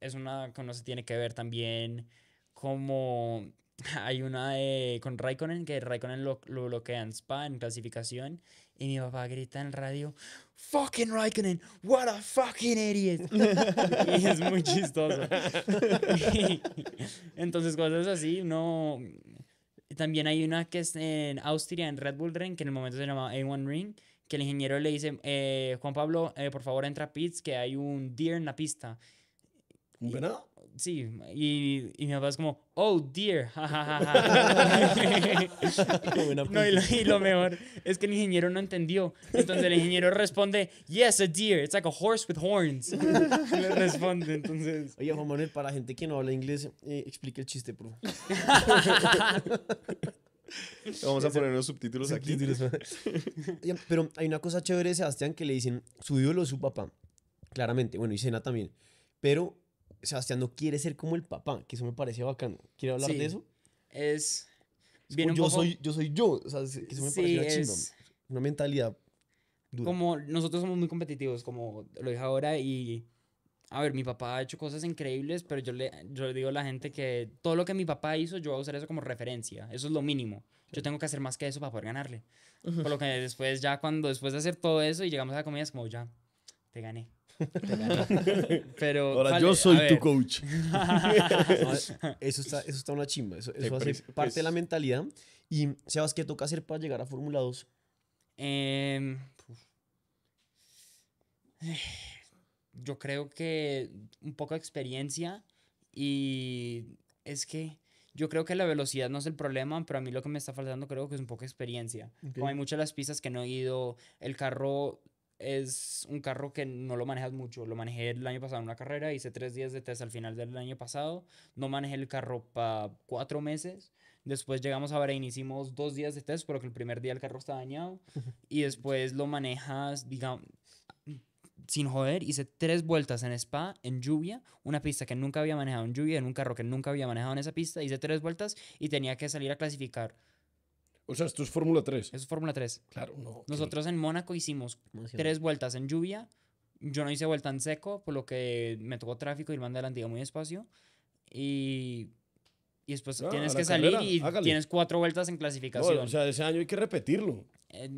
es una que no se tiene que ver también como hay una con Raikkonen, que Raikkonen lo, lo bloquea en Spa, en clasificación, y mi papá grita en radio, fucking Raikkonen, what a fucking idiot. y es muy chistoso. Entonces, cosas así, no. También hay una que es en Austria, en Red Bull Ring, que en el momento se llama A1 Ring, que el ingeniero le dice, eh, Juan Pablo, eh, por favor entra a pits, que hay un deer en la pista. ¿Un venado? Sí, y, y, mi papá es como, oh dear, no, y, lo, y lo mejor es que el ingeniero no entendió. Entonces el ingeniero responde, yes, a deer, it's like a horse with horns. Le responde, entonces. Oye, Juan Manuel, para la gente que no habla inglés, eh, explique el chiste, por favor. Vamos a poner unos subtítulos, aquí. Pero hay una cosa chévere de Sebastián que le dicen, su ídolo es su papá, claramente, bueno, y Sena también. Pero Sebastián no quiere ser como el papá, que eso me parecía bacano. ¿Quiere hablar de eso? Es. es yo, soy, yo soy yo, o sea, que eso me parecía parece Una mentalidad dura. Como nosotros somos muy competitivos, como lo dije ahora, y. A ver, mi papá ha hecho cosas increíbles, pero yo le, yo le digo a la gente que todo lo que mi papá hizo, yo voy a usar eso como referencia. Eso es lo mínimo. Yo tengo que hacer más que eso para poder ganarle. Por lo que después, ya cuando después de hacer todo eso y llegamos a la comida, es como ya, te gané. Pero, Ahora yo soy tu coach. eso, está, una chimba. Eso, hace parte de la pues. mentalidad. Y, Sebas, ¿qué toca hacer para llegar a Fórmula 2? Em, yo creo que un poco de experiencia y es que yo creo que la velocidad no es el problema, pero a mí lo que me está faltando creo que es un poco de experiencia. Como hay muchas las pistas que no he ido, el carro es un carro que no lo manejas mucho. Lo manejé el año pasado en una carrera, hice tres días de test al final del año pasado. No manejé el carro para cuatro meses. Después llegamos a Bahrein, hicimos dos días de test, pero que el primer día el carro está dañado. y después lo manejas, digamos, sin joder, hice tres vueltas en Spa, en lluvia, una pista que nunca había manejado en lluvia, en un carro que nunca había manejado en esa pista. Hice tres vueltas y tenía que salir a clasificar o sea, esto es Fórmula 3. es Fórmula 3. Claro, no. Nosotros en Mónaco hicimos tres vueltas en lluvia. Yo no hice vuelta en seco, por lo que me tocó tráfico y la adelante muy despacio. Y, y después ah, tienes que salir y tienes cuatro vueltas en clasificación. o sea, ese año hay que repetirlo. Eh,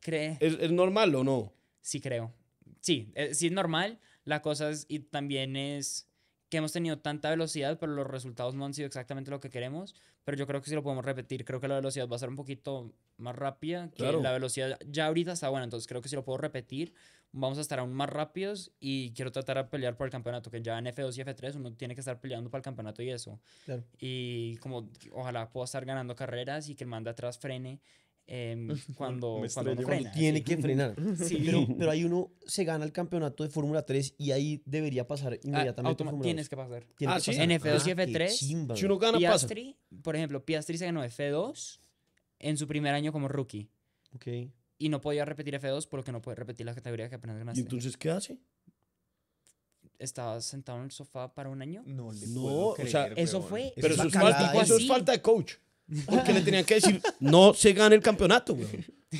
cree. ¿Es, ¿Es, normal o no? Sí, creo. Sí, eh, sí es normal. La cosa es, y también es que hemos tenido tanta velocidad, pero los resultados no han sido exactamente lo que queremos. Pero yo creo que sí lo podemos repetir. Creo que la velocidad va a ser un poquito más rápida. Que La velocidad ya ahorita está buena, entonces creo que si lo puedo repetir, vamos a estar aún más rápidos y quiero tratar de pelear por el campeonato, que ya en F2 y F3 uno tiene que estar peleando para el campeonato y eso. Y como ojalá pueda estar ganando carreras y que el mando atrás frene Em, cuando, tiene que frenar. Pero, ahí uno se gana el campeonato de Fórmula 3 y ahí debería pasar ah, inmediatamente. tienes que pasar. En F2 y F3. Si uno gana, por ejemplo, Piastri se ganó F2 en su primer año como rookie. Ok. Y no podía repetir F2 porque no puede repetir la categoría que apenas ganaste. ¿Y entonces qué hace? estaba sentado en el sofá para un año. No, eso fue. Pero eso es falta de coach. Porque le tenían que decir, no se gana el campeonato, güey.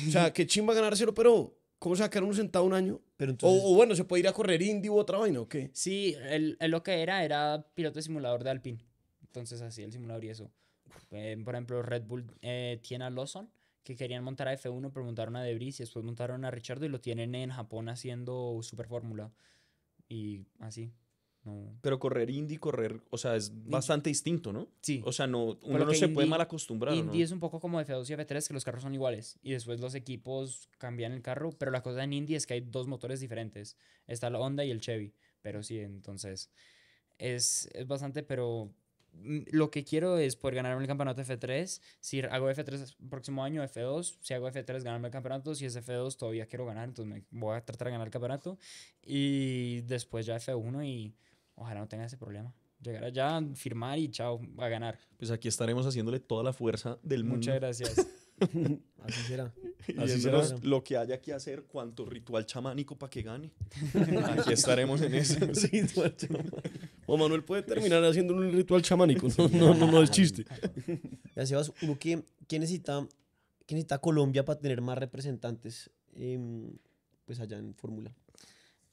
O sea, qué chimba ganárselo, pero ¿cómo se va a quedar uno sentado un año? Pero o, bueno, ¿se puede ir a correr indie u otra vaina o qué? Sí, él, lo que era era piloto de simulador de Alpine. Entonces así el simulador y eso. Eh, por ejemplo, Red Bull eh, tiene a Lawson, que querían montar a F1, pero montaron a Debris y después montaron a Richard y lo tienen en Japón haciendo Super Fórmula. Y así. Pero correr indie, correr, o sea, es bastante distinto, ¿no? Sí. O sea, no, uno no se puede mal acostumbrar. Indie es un poco como F2 y F3, que los carros son iguales. Y después los equipos cambian el carro. Pero la cosa en indie es que hay dos motores diferentes. Está la Honda y el Chevy. Pero sí, entonces. Es, bastante, pero mm, lo que quiero es poder ganar el campeonato F3. Si hago F3 el próximo año, F2. Si hago F3, ganarme el campeonato. Si es F2, todavía quiero ganar. Entonces voy a tratar de ganar el campeonato. Y después ya F1 y ojalá no tenga ese problema. Llegar allá, firmar y chao, a ganar. Pues aquí estaremos haciéndole toda la fuerza del mundo. Muchas gracias. Así será. Así será lo que haya que hacer, cuanto ritual chamánico para que gane. Aquí estaremos en eso. ritual o Manuel puede terminar haciendo un ritual chamánico. No, no, no, es chiste. ¿qué necesita, Colombia para tener más representantes em, pues allá en Fórmula?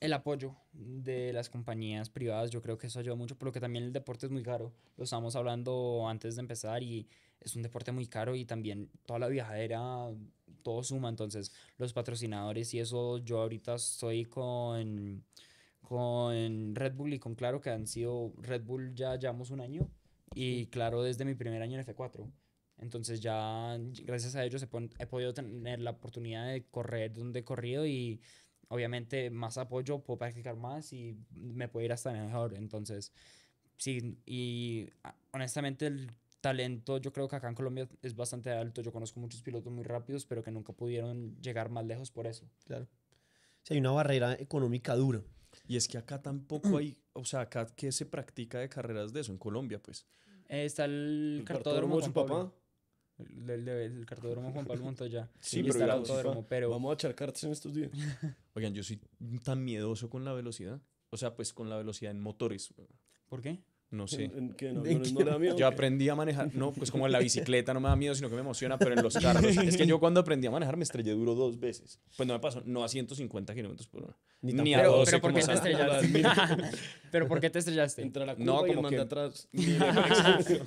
el apoyo de las compañías privadas, yo creo que eso ayuda mucho, pero que también el deporte es muy caro. Lo estábamos hablando antes de empezar y es un deporte muy caro y también toda la viajadera, todo suma. Entonces, los patrocinadores y eso, yo ahorita estoy con, con Red Bull y con Claro, que han sido Red Bull ya llevamos un año y Claro desde mi primer año en F4. Entonces ya gracias a ellos he podido tener la oportunidad de correr donde he corrido y obviamente más apoyo, puedo practicar más y me puedo ir hasta mejor. Entonces, sí, y honestamente el talento yo creo que acá en Colombia es bastante alto. Yo conozco muchos pilotos muy rápidos, pero que nunca pudieron llegar más lejos por eso. Claro. Sí, hay una barrera económica dura. Y es que acá tampoco hay, o sea, acá ¿qué se practica de carreras de eso en Colombia, pues. Eh, está el, el cartódromo, cartódromo su papá del, del cartódromo Juan Pablo Montoya. sí, pero el pero... Vamos a echar cartas en estos días. Oigan, yo soy tan miedoso con la velocidad. O sea, pues con la velocidad en motores. ¿Por qué? No sé. Yo aprendí a manejar, no, pues como en la bicicleta no me da miedo, sino que me emociona, pero en los carros. es que yo cuando aprendí a manejar me estrellé duro dos veces. Pues no me pasó, no a 150 kilómetros por hora. Ni, a 12 pero, ¿por qué te estrellaste? ¿Pero por qué te estrellaste? la no, como y el atrás.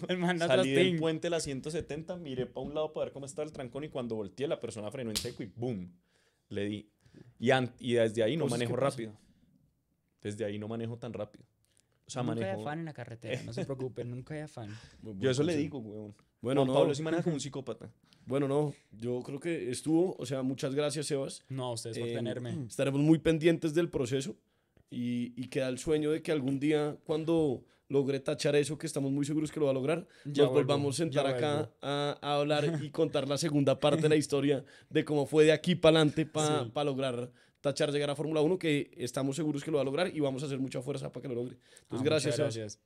el manda atrás. Salí del puente la 170, miré para un lado para ver cómo estaba el trancón y cuando volteé la persona frenó en seco y boom, le di. Y, y desde ahí no pues manejo rápido. Desde ahí no manejo tan rápido nunca hay afán en la carretera, no se preocupen, nunca hay afán. yo eso le digo, weón. Bueno, no. Pablo sí maneja como un psicópata. Bueno, no, yo creo que estuvo, o sea, muchas gracias, Sebas. No, ustedes por eh, tenerme. Estaremos muy pendientes del proceso y, y queda el sueño de que algún día, cuando logre tachar eso, que estamos muy seguros que lo va a lograr, ya nos volvamos a sentar acá a, hablar y contar la segunda parte de la historia de cómo fue de aquí para adelante para lograr Tachar llegar a Fórmula 1, que estamos seguros que lo va a lograr y vamos a hacer mucha fuerza para que lo logre. Entonces, ah, gracias.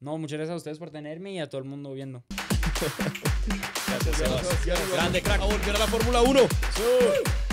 No, muchas gracias a ustedes por tenerme y a todo el mundo viendo. gracias, Sebas. Grande crack. A volver a la Fórmula 1.